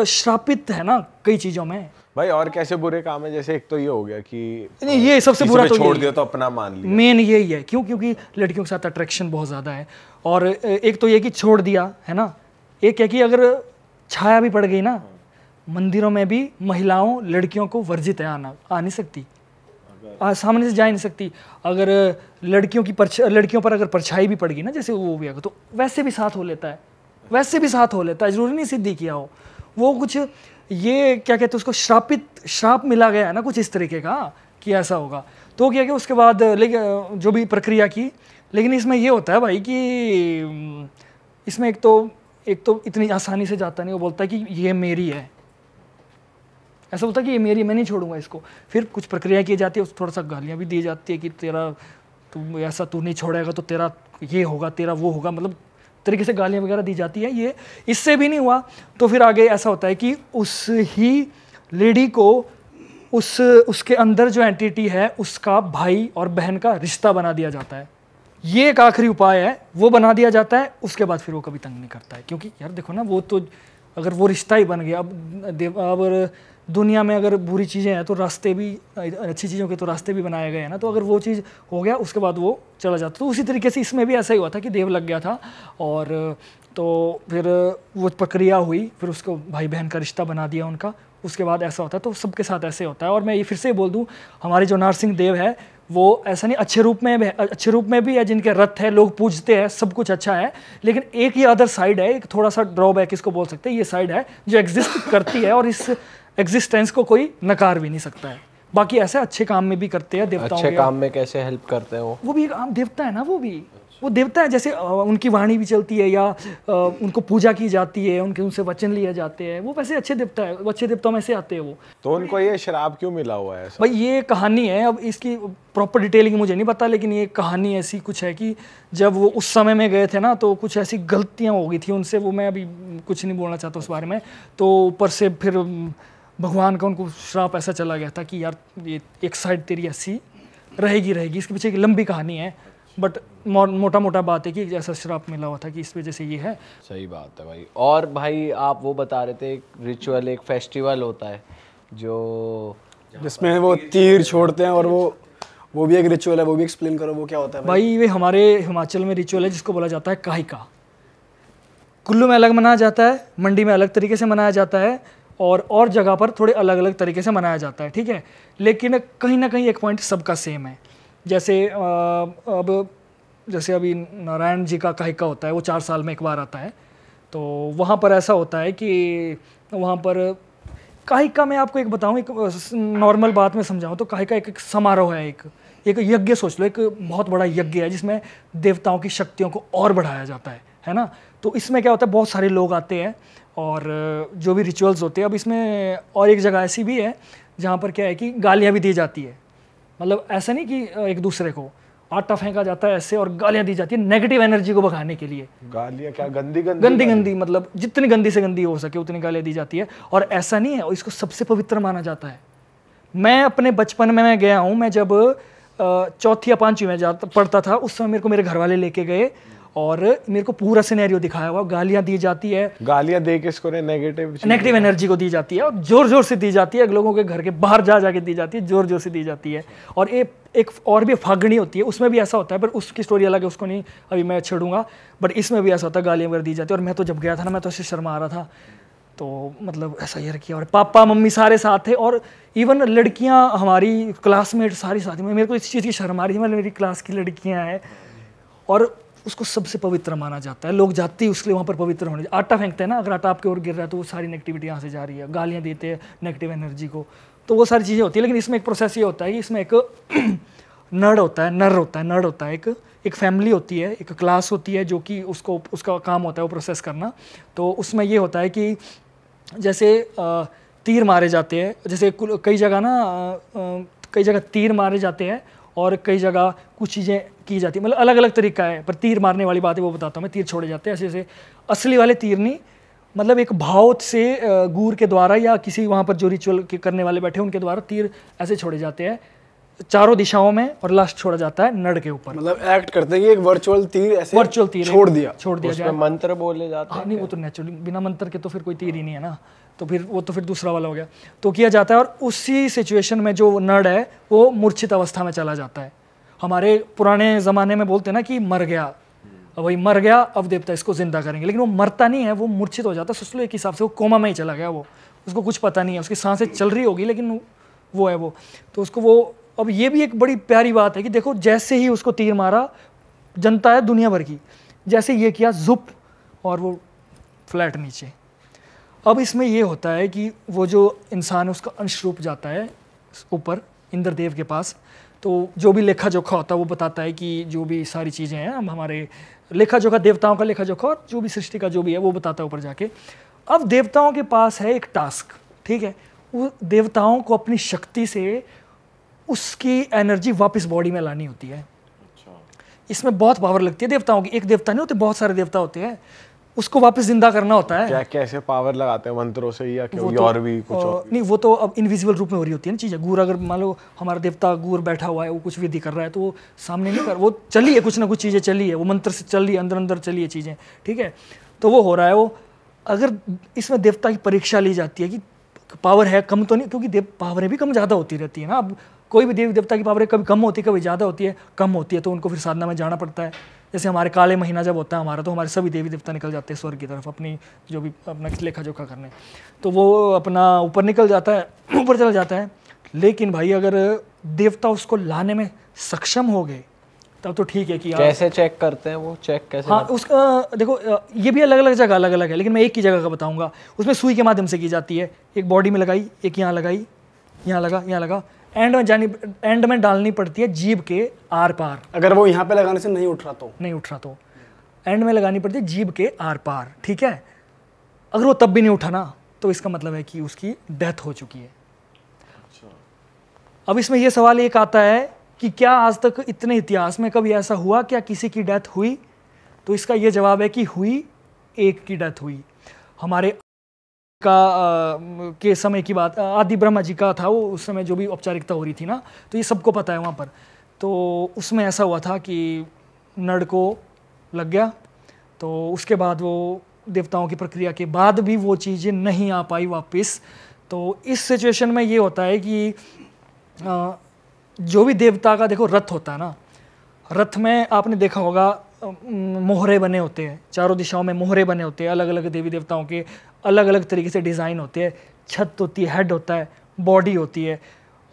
श्रापित है ना कई चीज़ों में भाई और कैसे बुरे काम है जैसे एक तो ये हो गया कि नहीं ये सबसे बुरा तो छोड़ दिया तो अपना मान लिया मेन यही है क्यों क्योंकि लड़कियों के साथ अट्रैक्शन बहुत ज़्यादा है और एक तो ये कि छोड़ दिया है ना एक है कि अगर छाया भी पड़ गई ना मंदिरों में भी महिलाओं लड़कियों को वर्जित है आना आ नहीं सकती आ, सामने से जा नहीं सकती अगर लड़कियों की लड़कियों पर अगर परछाई भी पड़ गई ना जैसे वो भी अगर तो वैसे भी साथ हो लेता है वैसे भी साथ हो लेता है जरूरी नहीं सिद्धि किया हो वो कुछ ये क्या कहते हैं उसको श्रापित श्राप मिला गया है ना कुछ इस तरीके का कि ऐसा होगा तो क्या क्या उसके बाद लेकिन जो भी प्रक्रिया की लेकिन इसमें ये होता है भाई कि हम्म, इसमें एक तो एक तो इतनी आसानी से जाता नहीं वो बोलता है कि ये मेरी है ऐसा बोलता है कि ये मेरी मैं नहीं छोड़ूंगा इसको फिर कुछ प्रक्रिया की जाती है उस थोड़ा सा गालियाँ भी दी जाती है कि तेरा तू ऐसा तू नहीं छोड़ेगा तो तेरा ये होगा तेरा वो होगा मतलब तरीके से गालियाँ वगैरह दी जाती है ये इससे भी नहीं हुआ तो फिर आगे ऐसा होता है कि उस ही लेडी को उस उसके अंदर जो एंटिटी है उसका भाई और बहन का रिश्ता बना दिया जाता है ये एक आखिरी उपाय है वो बना दिया जाता है उसके बाद फिर वो कभी तंग नहीं करता है क्योंकि यार देखो ना वो तो अगर वो रिश्ता ही बन गया अब देव अब दुनिया में अगर बुरी चीज़ें हैं तो रास्ते भी अच्छी चीज़ों के तो रास्ते भी बनाए गए हैं ना तो अगर वो चीज़ हो गया उसके बाद वो चला जाता तो उसी तरीके से इसमें भी ऐसा ही हुआ था कि देव लग गया था और तो फिर वो प्रक्रिया हुई फिर उसको भाई बहन का रिश्ता बना दिया उनका उसके बाद ऐसा होता है तो सबके साथ ऐसे होता है और मैं ये फिर से बोल दूँ हमारे जो नारसिंह देव है वो ऐसा नहीं अच्छे रूप में अच्छे रूप में भी है जिनके रथ है लोग पूजते हैं सब कुछ अच्छा है लेकिन एक ही अदर साइड है एक थोड़ा सा ड्रॉबैक इसको बोल सकते हैं ये साइड है जो एग्जिस्ट करती है और इस एग्जिस्टेंस को कोई नकार भी नहीं सकता है बाकी ऐसे अच्छे काम में भी करते हैं देवताओं अच्छे काम में कैसे हेल्प करते हैं वो वो भी आम देवता है ना वो भी वो देवता है जैसे उनकी वाणी भी चलती है या उनको पूजा की जाती है उनके उनसे वचन लिए जाते हैं वो वैसे अच्छे देवता है अच्छे देवताओं में से आते हैं वो तो उनको ये शराब क्यों मिला हुआ है भाई ये कहानी है अब इसकी प्रॉपर डिटेलिंग मुझे नहीं पता लेकिन ये कहानी ऐसी कुछ है कि जब वो उस समय में गए थे ना तो कुछ ऐसी गलतियाँ हो गई थी उनसे वो मैं अभी कुछ नहीं बोलना चाहता उस बारे में तो ऊपर से फिर भगवान का उनको श्राप ऐसा चला गया था कि यार ये एक साइड तेरी ऐसी रहेगी रहेगी इसके पीछे एक लंबी कहानी है बट मोटा मोटा बात है कि ऐसा श्राप मिला हुआ था कि इस वजह से ये है सही बात है भाई और भाई आप वो बता रहे थे एक रिचुअल एक फेस्टिवल होता है जो जिसमें वो तीर छोड़ते हैं और वो वो भी एक रिचुअल है वो भी एक्सप्लेन करो वो क्या होता है भाई ये हमारे हिमाचल में रिचुअल है जिसको बोला जाता है काहिका कुल्लू में अलग मनाया जाता है मंडी में अलग तरीके से मनाया जाता है और और जगह पर थोड़े अलग अलग तरीके से मनाया जाता है ठीक है लेकिन कहीं ना कहीं एक पॉइंट सबका सेम है जैसे आ, अब जैसे अभी नारायण जी का कहिका होता है वो चार साल में एक बार आता है तो वहाँ पर ऐसा होता है कि वहाँ पर काहिका मैं आपको एक बताऊँ एक नॉर्मल बात में समझाऊँ तो काहिका एक, एक समारोह है एक एक यज्ञ सोच लो एक बहुत बड़ा यज्ञ है जिसमें देवताओं की शक्तियों को और बढ़ाया जाता है है ना तो इसमें क्या होता है बहुत सारे लोग आते हैं और जो भी रिचुअल्स होते हैं अब इसमें और एक जगह ऐसी भी है जहाँ पर क्या है कि गालियाँ भी दी जाती है मतलब ऐसा नहीं कि एक दूसरे को आटा फेंका जाता है ऐसे और गालियाँ दी जाती है नेगेटिव एनर्जी को भगाने के लिए गालियाँ क्या गंदी गंदी गंदी गंदी मतलब जितनी गंदी से गंदी हो सके उतनी गालियाँ दी जाती है और ऐसा नहीं है और इसको सबसे पवित्र माना जाता है मैं अपने बचपन में मैं गया हूँ मैं जब चौथी या पाँचवीं में जाता पढ़ता था उस समय मेरे को मेरे घर वाले लेके गए और मेरे को पूरा सिनेरियो दिखाया हुआ गालियां दी जाती है गालियां दे के इसको नेगेटिव नेगेटिव एनर्जी को दी जाती है और जोर जोर से दी जाती है लोगों के घर के बाहर जा जाके दी जाती है जोर जोर से दी जाती है और ये एक और भी फागणी होती है उसमें भी ऐसा होता है पर उसकी स्टोरी अलग है उसको नहीं अभी मैं छेड़ूंगा बट इसमें भी ऐसा होता है गालियाँ वगैरह दी जाती है और मैं तो जब गया था ना मैं तो ऐसे शर्मा आ रहा था तो मतलब ऐसा यार किया और पापा मम्मी सारे साथ थे और इवन लड़कियां हमारी क्लासमेट सारी साथ में मेरे को इस चीज़ की शर्म आ रही थी मतलब मेरी क्लास की लड़कियां हैं और उसको सबसे पवित्र माना जाता है लोग जाते ही उसके लिए वहाँ पर पवित्र होने आटा फेंकते हैं ना अगर आटा आपके ओर गिर रहा है तो वो सारी नेगेटिविटी यहाँ से जा रही है गालियाँ देते हैं नेगेटिव एनर्जी को तो वो सारी चीज़ें होती है लेकिन इसमें एक प्रोसेस ये होता है कि इसमें एक नर्ड होता है नर होता है नर होता है एक एक फैमिली होती है एक क्लास होती है जो कि उसको उसका काम होता है वो प्रोसेस करना तो उसमें ये होता है कि जैसे तीर मारे जाते हैं जैसे कई जगह ना कई जगह तीर मारे जाते हैं और कई जगह कुछ चीज़ें की जाती है मतलब अलग अलग तरीका है पर तीर मारने वाली बात है वो बताता हूँ मैं तीर छोड़े जाते हैं ऐसे ऐसे असली वाले तीर नहीं मतलब एक भाव से गूर के द्वारा या किसी वहाँ पर जो रिचुअल करने वाले बैठे उनके द्वारा तीर ऐसे छोड़े जाते हैं चारों दिशाओं में और लास्ट छोड़ा जाता है नड़ के ऊपर मतलब एक्ट करते हैं कि एक वर्चुअल तीर ऐसे वर्चुअल तीर छोड़ दिया छोड़ दिया जाए मंत्र बोले जाते हाँ, हैं नहीं वो तो नेचुरल बिना मंत्र के तो फिर कोई तीर ही नहीं है ना तो फिर वो तो फिर दूसरा वाला हो गया तो किया जाता है और उसी सिचुएशन में जो नड़ है वो मूर्छित अवस्था में चला जाता है हमारे पुराने ज़माने में बोलते ना कि मर गया वही मर गया अब देवता इसको जिंदा करेंगे लेकिन वो मरता नहीं है वो मूर्छित हो जाता है सोच लो एक हिसाब से वो कोमा में ही चला गया वो उसको कुछ पता नहीं है उसकी सांसें चल रही होगी लेकिन वो है वो तो उसको वो अब ये भी एक बड़ी प्यारी बात है कि देखो जैसे ही उसको तीर मारा जनता है दुनिया भर की जैसे ये किया जुप और वो फ्लैट नीचे अब इसमें ये होता है कि वो जो इंसान है उसका अंश रूप जाता है ऊपर इंद्रदेव के पास तो जो भी लेखा जोखा होता है वो बताता है कि जो भी सारी चीज़ें हैं हम हमारे लेखा जोखा देवताओं का लेखा जोखा और जो भी सृष्टि का जो भी है वो बताता है ऊपर जाके अब देवताओं के पास है एक टास्क ठीक है वो देवताओं को अपनी शक्ति से उसकी एनर्जी वापस बॉडी में लानी होती है अच्छा। इसमें बहुत पावर लगती है देवताओं की एक देवता नहीं होते बहुत सारे देवता होते हैं उसको वापस जिंदा करना होता है क्या कैसे पावर लगाते हैं मंत्रों से या क्यों तो, और भी कुछ और नहीं वो तो अब इनविजिबल रूप में हो रही होती है ना चीज़ें गुर अगर मान लो हमारा देवता गुर बैठा हुआ है वो कुछ विधि कर रहा है तो वो सामने नहीं कर वो चली है कुछ ना कुछ चीज़ें चली है वो मंत्र से चल रही अंदर अंदर चली है चीज़ें ठीक है तो वो हो रहा है वो अगर इसमें देवता की परीक्षा ली जाती है कि पावर है कम तो नहीं क्योंकि देव पावरें भी कम ज़्यादा होती रहती है ना अब कोई भी देवी देवता की पावरें कभी कम होती है कभी ज़्यादा होती है कम होती है तो उनको फिर साधना में जाना पड़ता है जैसे हमारे काले महीना जब होता है हमारा तो हमारे सभी देवी देवता निकल जाते हैं स्वर्ग की तरफ अपनी जो भी अपना लेखा जोखा करने तो वो अपना ऊपर निकल जाता है ऊपर चला जाता है लेकिन भाई अगर देवता उसको लाने में सक्षम हो गए तब तो ठीक है कि कैसे चेक करते हैं वो चेक कैसे हाँ उसका देखो ये भी अलग अलग जगह अलग अलग है लेकिन मैं एक ही जगह का बताऊंगा उसमें सुई के माध्यम से की जाती है एक बॉडी में लगाई एक यहाँ लगाई यहाँ लगा यहाँ लगा एंड में जानी एंड में डालनी पड़ती है जीभ के आर पार अगर वो यहाँ पे लगाने से नहीं उठ रहा तो नहीं उठ रहा तो एंड में लगानी पड़ती है जीभ के आर पार ठीक है अगर वो तब भी नहीं उठा ना तो इसका मतलब है कि उसकी डेथ हो चुकी है अच्छा। अब इसमें यह सवाल एक आता है कि क्या आज तक इतने इतिहास में कभी ऐसा हुआ क्या किसी की डेथ हुई तो इसका यह जवाब है कि हुई एक की डेथ हुई हमारे का आ, के समय की बात आदि ब्रह्मा जी का था वो उस समय जो भी औपचारिकता हो रही थी ना तो ये सबको पता है वहाँ पर तो उसमें ऐसा हुआ था कि नड़ को लग गया तो उसके बाद वो देवताओं की प्रक्रिया के बाद भी वो चीज़ें नहीं आ पाई वापस तो इस सिचुएशन में ये होता है कि आ, जो भी देवता का देखो रथ होता है ना रथ में आपने देखा होगा मोहरे बने होते हैं चारों दिशाओं में मोहरे बने होते हैं अलग अलग देवी देवताओं के अलग अलग तरीके से डिज़ाइन होते हैं छत होती है हेड होता है बॉडी होती है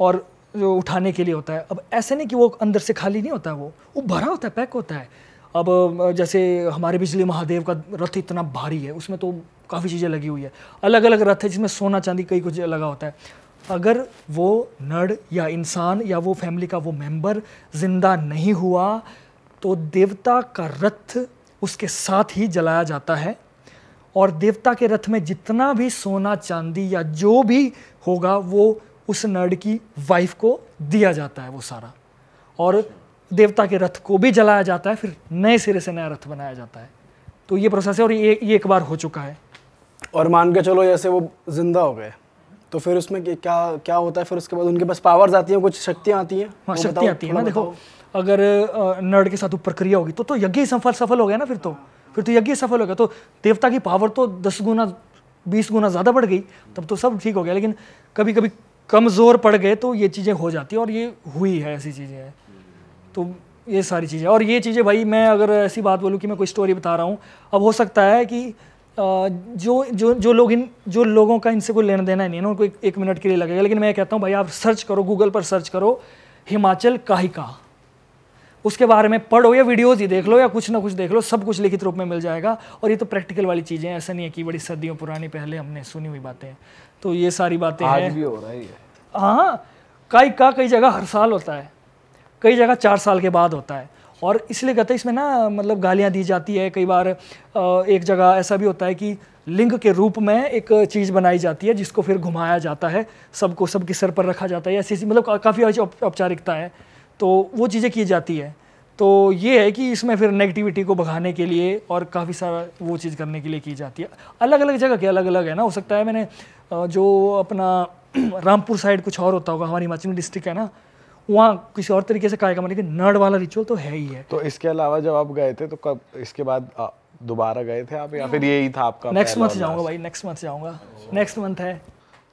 और जो उठाने के लिए होता है अब ऐसे नहीं कि वो अंदर से खाली नहीं होता है वो वो भरा होता है पैक होता है अब जैसे हमारे बिजली महादेव का रथ इतना भारी है उसमें तो काफ़ी चीज़ें लगी हुई है अलग अलग रथ है जिसमें सोना चांदी कई कुछ लगा होता है अगर वो नड़ या इंसान या वो फैमिली का वो मेंबर जिंदा नहीं हुआ तो देवता का रथ उसके साथ ही जलाया जाता है और देवता के रथ में जितना भी सोना चांदी या जो भी होगा वो उस नर्ड की वाइफ को दिया जाता है वो सारा और देवता के रथ को भी जलाया जाता है फिर नए सिरे से नया रथ बनाया जाता है तो ये प्रोसेस है और ये ये एक बार हो चुका है और मान के चलो जैसे वो जिंदा हो गए तो फिर उसमें क्या क्या होता है फिर उसके बाद उनके पास पावर्स आती हैं कुछ शक्तियाँ आती हैं हाँ तो शक्ति आती है ना देखो अगर नर्ड के साथ ऊपर क्रिया होगी तो तो यज्ञ सफल सफल हो गया ना फिर तो फिर तो यज्ञ सफल हो गया तो देवता की पावर तो दस गुना बीस गुना ज़्यादा बढ़ गई तब तो सब ठीक हो गया लेकिन कभी कभी कमज़ोर पड़ गए तो ये चीज़ें हो जाती है और ये हुई है ऐसी चीज़ें हैं तो ये सारी चीज़ें और ये चीज़ें भाई मैं अगर ऐसी बात बोलूँ कि मैं कोई स्टोरी बता रहा हूँ अब हो सकता है कि जो जो जो लोग इन जो लोगों का इनसे कोई लेना देना है नहीं ना उनको एक, एक मिनट के लिए लगेगा लेकिन मैं कहता हूँ भाई आप सर्च करो गूगल पर सर्च करो हिमाचल काहिका का उसके बारे में पढ़ो या वीडियोज़ ही देख लो या कुछ ना कुछ देख लो सब कुछ लिखित रूप में मिल जाएगा और ये तो प्रैक्टिकल वाली चीज़ें ऐसा नहीं है कि बड़ी सदियों पुरानी पहले हमने सुनी हुई बातें तो ये सारी बातें हैं भी हो है हाँ काई का कई जगह हर साल होता है कई जगह चार साल के बाद होता है और इसलिए कहते हैं इसमें ना मतलब गालियाँ दी जाती है कई बार एक जगह ऐसा भी होता है कि लिंग के रूप में एक चीज़ बनाई जाती है जिसको फिर घुमाया जाता है सबको सबके सर पर रखा जाता है ऐसी मतलब काफ़ी औपचारिकता है तो वो चीज़ें की जाती है तो ये है कि इसमें फिर नेगेटिविटी को भगाने के लिए और काफ़ी सारा वो चीज़ करने के लिए की जाती है अलग अलग जगह के अलग अलग है ना हो सकता है मैंने जो अपना रामपुर साइड कुछ और होता होगा हमारी हिमाचल डिस्ट्रिक्ट है ना वहाँ किसी और तरीके से कार्यक्रम लेकिन नर्ड वाला रिचुअल तो है ही है तो इसके अलावा जब आप गए थे तो कब इसके बाद दोबारा गए थे आप या फिर यही था आपका नेक्स्ट मंथ जाऊँगा भाई नेक्स्ट मंथ जाऊँगा नेक्स्ट मंथ है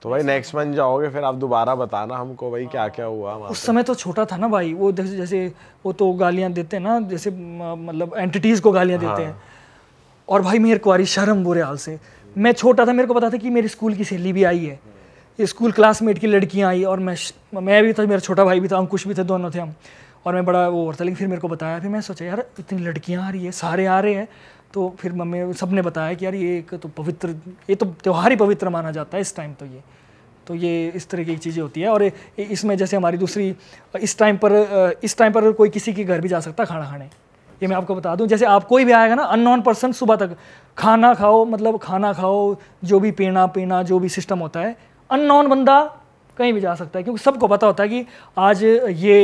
तो भाई नेक्स्ट मंथ जाओगे फिर आप दोबारा बताना हमको भाई क्या क्या हाँ। हुआ उस समय तो छोटा था ना भाई वो जैसे वो तो गालियाँ देते हैं ना जैसे मतलब एंटिटीज़ को गालियाँ देते हैं हाँ। और भाई मेरे को आ रही शर्म बुरे हाल से मैं छोटा था मेरे को पता था कि मेरी स्कूल की सहेली भी आई है स्कूल क्लासमेट की लड़कियाँ आई और मैं मैं भी था मेरा छोटा भाई भी था अंकुश भी थे दोनों थे हम और मैं बड़ा वो और था लेकिन फिर मेरे को बताया फिर मैं सोचा यार इतनी लड़कियाँ आ रही है सारे आ रहे हैं तो फिर मम्मी सब ने बताया कि यार ये एक तो पवित्र ये तो त्यौहार ही पवित्र माना जाता है इस टाइम तो ये तो ये इस तरह की चीज़ें होती है और इसमें जैसे हमारी दूसरी इस टाइम पर इस टाइम पर कोई किसी के घर भी जा सकता है खाना खाने ये मैं आपको बता दूं जैसे आप कोई भी आएगा ना अननोन पर्सन सुबह तक खाना खाओ मतलब खाना खाओ जो भी पीना पीना जो भी सिस्टम होता है अननोन बंदा कहीं भी जा सकता है क्योंकि सबको पता होता है कि आज ये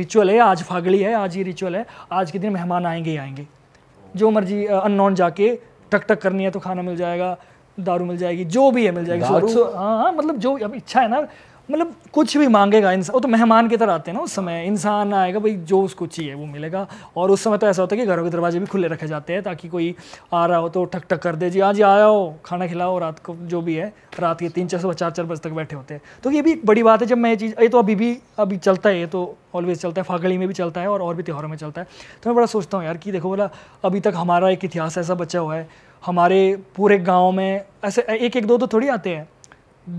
रिचुअल है आज फागड़ी है आज ये रिचुअल है आज के दिन मेहमान आएंगे ही आएंगे जो मर्जी अननोन जाके टक टक करनी है तो खाना मिल जाएगा दारू मिल जाएगी जो भी है मिल जाएगी हाँ हाँ मतलब जो अब इच्छा है ना मतलब कुछ भी मांगेगा इंसान वो तो मेहमान की तरह आते हैं ना उस समय इंसान आएगा भाई जो उसको चाहिए वो मिलेगा और उस समय तो ऐसा होता है कि घरों के दरवाजे भी खुले रखे जाते हैं ताकि कोई आ रहा हो तो ठक ठक कर दे जी आज आया हो खाना खिलाओ रात को जो भी है रात के तीन चार से चार चार बजे तक बैठे होते हैं तो ये भी एक बड़ी बात है जब मैं ये चीज़ ये तो अभी भी अभी चलता है ये तो ऑलवेज चलता है फागड़ी में भी चलता है और और भी त्यौहारों में चलता है तो मैं बड़ा सोचता हूँ यार कि देखो बोला अभी तक हमारा एक इतिहास ऐसा बचा हुआ है हमारे पूरे गाँव में ऐसे एक एक दो तो थोड़ी आते हैं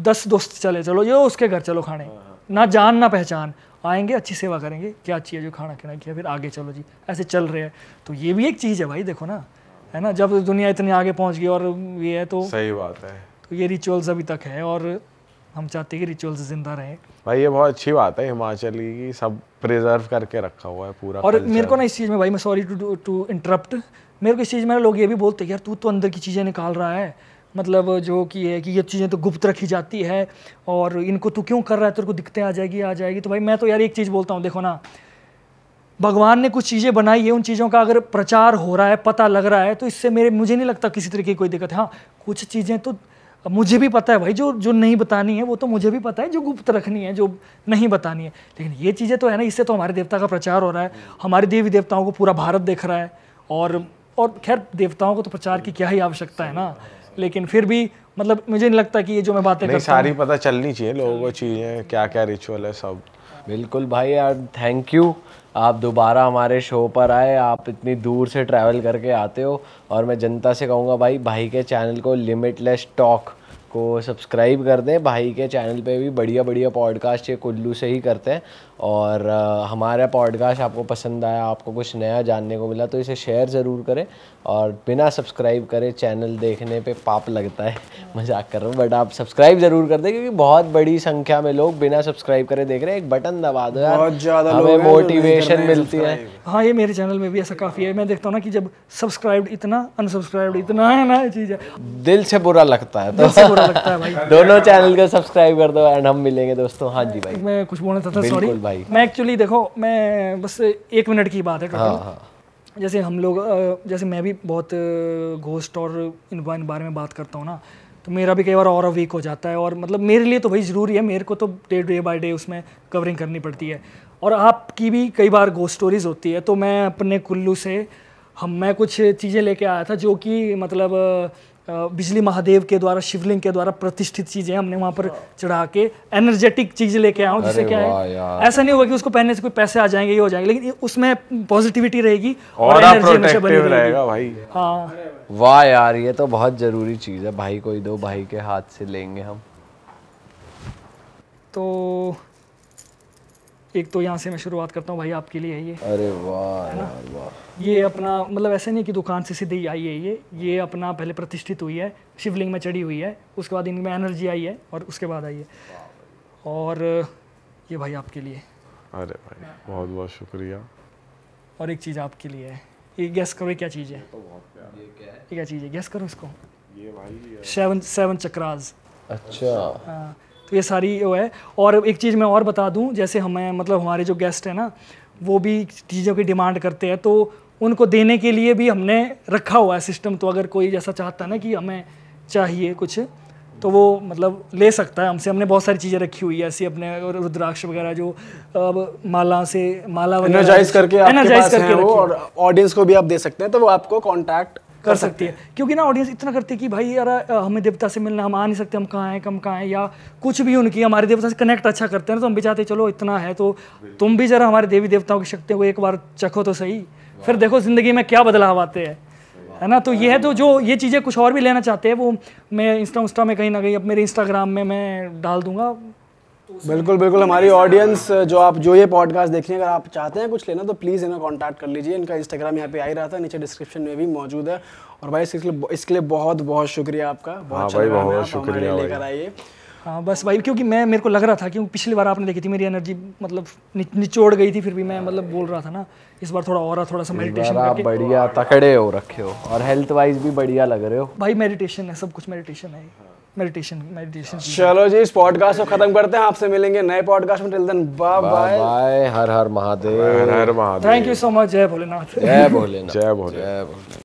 दस दोस्त चले चलो ये उसके घर चलो खाने हाँ, हाँ। ना जान ना पहचान आएंगे अच्छी सेवा करेंगे क्या चाहिए जो खाना खिला किया फिर आगे चलो जी ऐसे चल रहे हैं तो ये भी एक चीज़ है भाई देखो ना है ना जब दुनिया इतनी आगे पहुंच गई और ये है तो सही बात है तो ये रिचुअल्स अभी तक है और हम चाहते हैं कि रिचुअल्स जिंदा रहे भाई ये बहुत अच्छी बात है हिमाचल की सब प्रिजर्व करके रखा हुआ है पूरा और मेरे को ना इस चीज़ में भाई मैं सॉरी टू टू इंटरप्ट मेरे को इस चीज़ में लोग ये भी बोलते हैं यार तू तो अंदर की चीज़ें निकाल रहा है मतलब जो कि है कि ये चीज़ें तो गुप्त रखी जाती है और इनको तू क्यों कर रहा है तेरे को दिक्कतें आ जाएगी आ जाएगी तो भाई मैं तो यार एक चीज़ बोलता हूँ देखो ना भगवान ने कुछ चीज़ें बनाई है उन चीज़ों का अगर प्रचार हो रहा है पता लग रहा है तो इससे मेरे मुझे नहीं लगता किसी तरीके की कोई दिक्कत है हाँ कुछ चीज़ें तो मुझे भी पता है भाई जो जो नहीं बतानी है वो तो मुझे भी पता है जो गुप्त रखनी है जो नहीं बतानी है लेकिन ये चीज़ें तो है ना इससे तो हमारे देवता का प्रचार हो रहा है हमारे देवी देवताओं को पूरा भारत देख रहा है और और खैर देवताओं को तो प्रचार की क्या ही आवश्यकता है ना लेकिन फिर भी मतलब मुझे नहीं लगता कि ये जो मैं बातें करता सारी पता चलनी चाहिए लोगों को चीज़ें क्या क्या रिचुअल है सब बिल्कुल भाई यार थैंक यू आप दोबारा हमारे शो पर आए आप इतनी दूर से ट्रैवल करके आते हो और मैं जनता से कहूँगा भाई भाई के चैनल को लिमिटलेस टॉक को सब्सक्राइब कर दें भाई के चैनल पे भी बढ़िया बढ़िया पॉडकास्ट ये कुल्लू से ही करते हैं और हमारा पॉडकास्ट आपको पसंद आया आपको कुछ नया जानने को मिला तो इसे शेयर ज़रूर करें और बिना सब्सक्राइब करें चैनल देखने पे पाप लगता है मजाक कर रहा हूँ बट आप सब्सक्राइब ज़रूर कर दें क्योंकि बहुत बड़ी संख्या में लोग बिना सब्सक्राइब करे देख रहे हैं एक बटन दबा दो यार ज़्यादा हमें मोटिवेशन मिलती है हाँ ये मेरे चैनल में भी ऐसा काफ़ी है मैं देखता हूँ ना कि जब सब्सक्राइब इतना अनसब्सक्राइब इतना है ना चीज़ है दिल से बुरा लगता है तो दोनों चैनल को सब्सक्राइब कर दो एंड हम मिलेंगे दोस्तों हाँ जी भाई मैं कुछ बोलना चाहता सॉरी भाई मैं एक्चुअली देखो मैं बस एक मिनट की बात है हाँ, हाँ। जैसे हम लोग जैसे मैं भी बहुत घोस्ट और इन बारे में बात करता हूँ ना तो मेरा भी कई बार और वीक हो जाता है और मतलब मेरे लिए तो भाई ज़रूरी है मेरे को तो डे डे बाई डे उसमें कवरिंग करनी पड़ती है और आपकी भी कई बार गो स्टोरीज होती है तो मैं अपने कुल्लू से हम मैं कुछ चीज़ें लेके आया था जो कि मतलब बिजली महादेव के द्वारा शिवलिंग के द्वारा प्रतिष्ठित चीजें हमने वहां पर चढ़ा के एनर्जेटिक चीज लेके आऊँ जिससे क्या है ऐसा नहीं होगा कि उसको पहनने से कोई पैसे आ जाएंगे ये हो जाएंगे लेकिन उसमें पॉजिटिविटी रहेगी और, और रहेगा भाई हाँ वाह यार ये तो बहुत जरूरी चीज है भाई को दो भाई के हाथ से लेंगे हम तो एक तो यहाँ से मैं शुरुआत करता हूँ भाई आपके लिए है ये अरे वाह वाह ये अपना मतलब ऐसा नहीं कि दुकान से सीधे ही आई है ये ये अपना पहले प्रतिष्ठित हुई है शिवलिंग में चढ़ी हुई है उसके बाद इनमें एनर्जी आई है और उसके बाद आई है और ये भाई आपके लिए अरे भाई बहुत बहुत शुक्रिया और एक चीज़ आपके लिए है ये गैस करो क्या चीज़ है क्या चीज़ है गैस करो इसको ये भाई सेवन सेवन चक्राज अच्छा हाँ। तो ये सारी वो है और एक चीज़ मैं और बता दूँ जैसे हमें मतलब हमारे जो गेस्ट हैं ना वो भी चीज़ों की डिमांड करते हैं तो उनको देने के लिए भी हमने रखा हुआ है सिस्टम तो अगर कोई जैसा चाहता है ना कि हमें चाहिए कुछ तो वो मतलब ले सकता है हमसे हमने बहुत सारी चीज़ें रखी हुई है ऐसी अपने रुद्राक्ष वगैरह जो अब माला से माला वगैरह करके करके और ऑडियंस को भी आप दे सकते हैं तो वो आपको कॉन्टैक्ट कर सकती है क्योंकि ना ऑडियंस इतना करती है कि भाई यार हमें देवता से मिलना हम आ नहीं सकते हम कहाँ हैं कम कहाँ हैं या कुछ भी उनकी हमारे देवता से कनेक्ट अच्छा करते हैं तो हम भी चाहते चलो इतना है तो तुम भी जरा हमारे देवी देवताओं की शक्ति को एक बार चखो तो सही फिर देखो जिंदगी में क्या बदलाव आते हैं है ना तो ये है तो जो ये चीज़ें कुछ और भी लेना चाहते हैं वो मैं इंस्टा उंस्टा में कहीं ना कहीं अब मेरे इंस्टाग्राम में मैं डाल दूंगा तो बिल्कुल बिल्कुल तो हमारी ऑडियंस जो आप जो ये पॉडकास्ट देख रहे हैं अगर आप चाहते हैं कुछ लेना तो प्लीज़ इन्हें कांटेक्ट कर लीजिए इनका इंस्टाग्राम यहाँ पे आ ही रहा था नीचे डिस्क्रिप्शन में भी मौजूद है और भाई इसके लिए इसके लिए बहुत बहुत शुक्रिया आपका हाँ बहुत हाँ भाई अच्छा बहुत शुक्रिया लेकर आइए हाँ बस भाई क्योंकि मैं मेरे को लग रहा था क्योंकि पिछली बार आपने देखी थी मेरी एनर्जी मतलब नि, निचोड़ गई थी फिर भी मैं मतलब बोल रहा था ना इस बार थोड़ा और थोड़ा सा मेडिटेशन आप बढ़िया तकड़े हो रखे हो और हेल्थ वाइज भी बढ़िया लग रहे हो भाई मेडिटेशन है सब कुछ मेडिटेशन है मेडिटेशन हाँ। मेडिटेशन चलो जी इस पॉडकास्ट को खत्म करते हैं आपसे मिलेंगे नए पॉडकास्ट में टिल देन बाय बाय हर हर महादेव हर हर Mahadev thank you so much जय भोलेनाथ जय भोलेनाथ जय भोले जय भोले